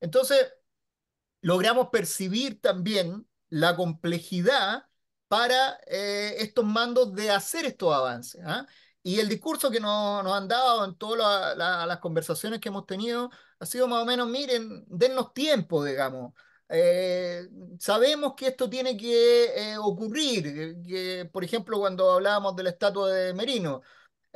Entonces, logramos percibir también la complejidad para eh, estos mandos de hacer estos avances. ¿ah? Y el discurso que nos, han dado en todas las conversaciones que hemos tenido ha sido más o menos, miren, dennos tiempo, digamos. Eh, sabemos que esto tiene que eh, ocurrir, que, por ejemplo, cuando hablábamos de la estatua de Merino,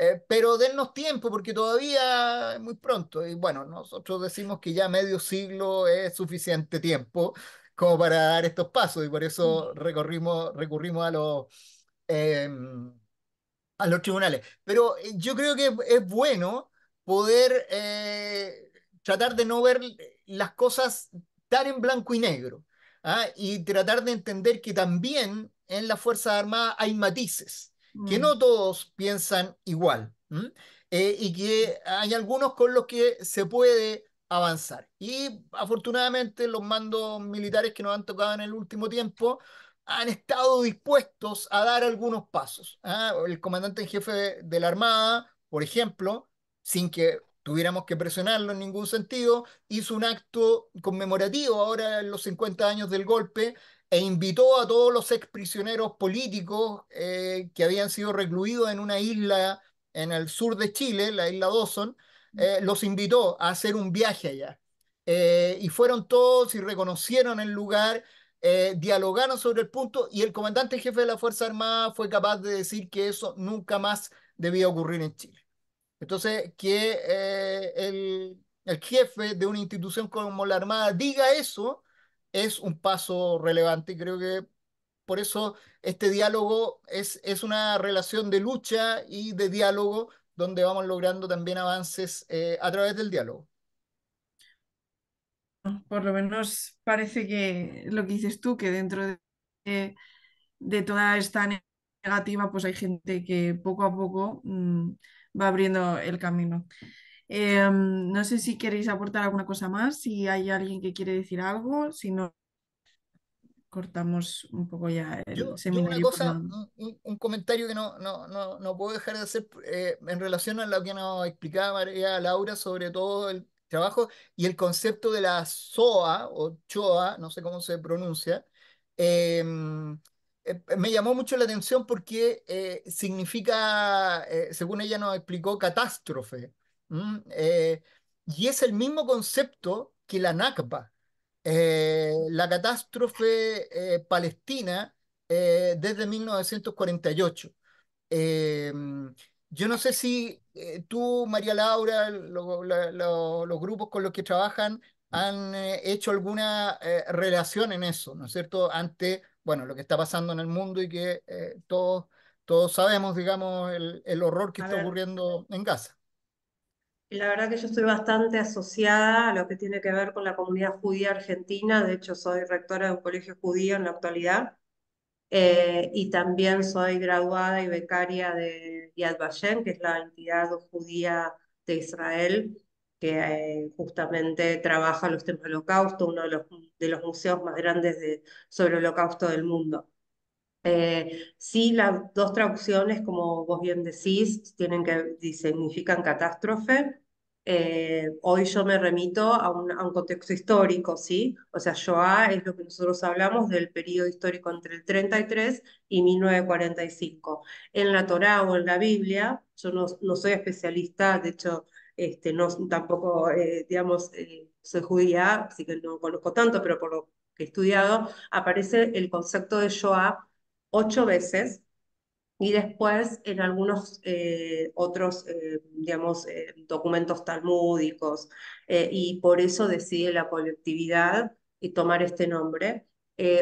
eh, pero dennos tiempo porque todavía es muy pronto. Y bueno, nosotros decimos que ya medio siglo es suficiente tiempo como para dar estos pasos y por mm. eso recorrimos, recurrimos a los, em, a los tribunales. Pero eh, yo creo que es bueno poder eh, tratar de no ver las cosas tan en blanco y negro ¿ah? y tratar de entender que también en las Fuerzas Armadas hay matices que mm. no todos piensan igual eh, y que hay algunos con los que se puede avanzar. Y afortunadamente los mandos militares que nos han tocado en el último tiempo han estado dispuestos a dar algunos pasos. ¿ah? El comandante en jefe de la Armada, por ejemplo, sin que tuviéramos que presionarlo en ningún sentido, hizo un acto conmemorativo ahora en los 50 años del golpe, e invitó a todos los exprisioneros políticos eh, que habían sido recluidos en una isla en el sur de Chile, la isla Dawson, mm. eh, los invitó a hacer un viaje allá. Eh, y fueron todos y reconocieron el lugar, dialogaron sobre el punto y el comandante jefe de la Fuerza Armada fue capaz de decir que eso nunca más debía ocurrir en Chile. Entonces, que el, el jefe de una institución como la Armada diga eso, es un paso relevante y creo que por eso este diálogo es, es una relación de lucha y de diálogo donde vamos logrando también avances eh, a través del diálogo. Por lo menos parece que lo que dices tú, que dentro de, toda esta negativa, pues hay gente que poco a poco mm, va abriendo el camino. Em, no sé si queréis aportar alguna cosa más, si hay alguien que quiere decir algo, si no, cortamos un poco ya un, comentario que no, no, puedo dejar de hacer eh, en relación a lo que nos explicaba María Laura sobre todo el trabajo y el concepto de la SOA o CHOA, no sé cómo se pronuncia, em, em, me llamó mucho la atención porque eh, significa, eh, según ella nos explicó, catástrofe. Mm, eh, y es el mismo concepto que la Nakba, eh, la catástrofe eh, palestina desde 1948. yo no sé si tú, María Laura, los grupos con los que trabajan han hecho alguna relación en eso, ¿no es cierto?, ante, bueno, lo que está pasando en el mundo y que todos, todos sabemos, digamos, el, horror que está ocurriendo en Gaza. La verdad que yo estoy bastante asociada a lo que tiene que ver con la comunidad judía argentina, de hecho soy rectora de un colegio judío en la actualidad, eh, y también soy graduada y becaria de Yad Vashem, que es la entidad judía de Israel, que eh, justamente trabaja los temas del holocausto, uno de los, de los museos más grandes de, sobre el holocausto del mundo. Eh, sí, las dos traducciones, como vos bien decís, tienen que, significan catástrofe. Eh, hoy yo me remito a un, contexto histórico, ¿sí? O sea, Shoah es lo que nosotros hablamos del periodo histórico entre el 33 y 1945. En la Torá o en la Biblia, yo no, no soy especialista, de hecho, este, no, tampoco, eh, digamos, eh, soy judía, así que no conozco tanto, pero por lo que he estudiado, aparece el concepto de Shoah ocho veces y después en algunos eh, otros, eh, digamos, eh, documentos talmúdicos, y por eso decide la colectividad tomar este nombre.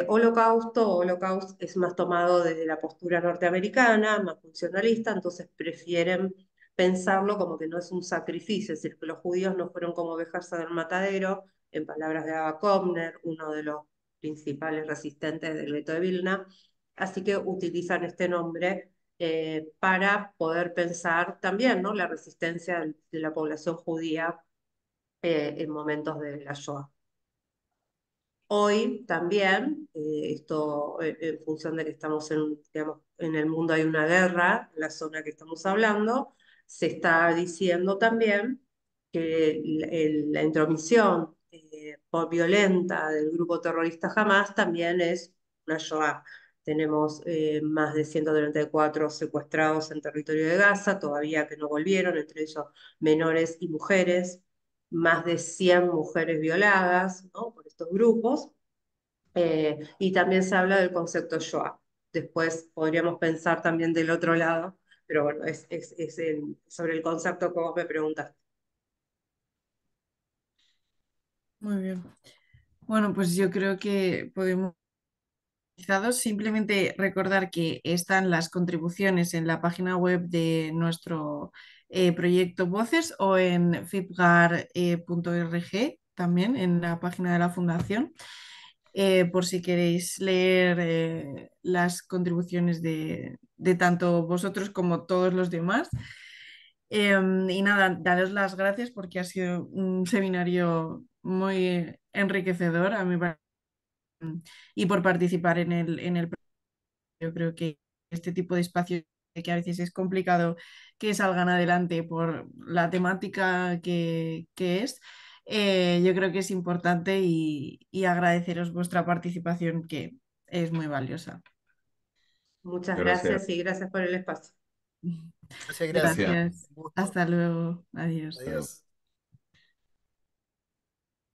holocausto, holocaust es más tomado desde la postura norteamericana, más funcionalista, entonces prefieren pensarlo como que no es un sacrificio, es decir, que los judíos no fueron como dejarse del matadero, en palabras de Abba Komner, uno de los principales resistentes del veto de Vilna, así que utilizan este nombre eh, para poder pensar también ¿no? la resistencia de la población judía eh, en momentos de la Shoah. Hoy también, eh, esto en función de que estamos en, digamos, en el mundo hay una guerra, la zona que estamos hablando, se está diciendo también que la, intromisión violenta del grupo terrorista Hamas también es una Shoah. Tenemos eh, más de 134 secuestrados en territorio de Gaza, todavía que no volvieron, entre ellos menores y mujeres, más de 100 mujeres violadas por estos grupos. Eh, y también se habla del concepto Shoah. Después podríamos pensar también del otro lado, pero bueno, es, es, sobre el concepto que vos me preguntaste. Muy bien. Bueno, pues yo creo que podemos Simplemente recordar que están las contribuciones en la página web de nuestro eh, proyecto Voces o en fipgar.org eh, también en la página de la Fundación. Eh, por si queréis leer las contribuciones de, tanto vosotros como todos los demás. Em, y nada, daros las gracias porque ha sido un seminario muy enriquecedor, a mi Mm, y por participar en el, en el Yo creo que este tipo de espacios que a veces es complicado que salgan adelante por la temática que, es, eh, yo creo que es importante y, agradeceros vuestra participación que es muy valiosa. Muchas gracias, y gracias por el espacio. [LAUGHS] Muchas gracias. Hasta luego. Adiós.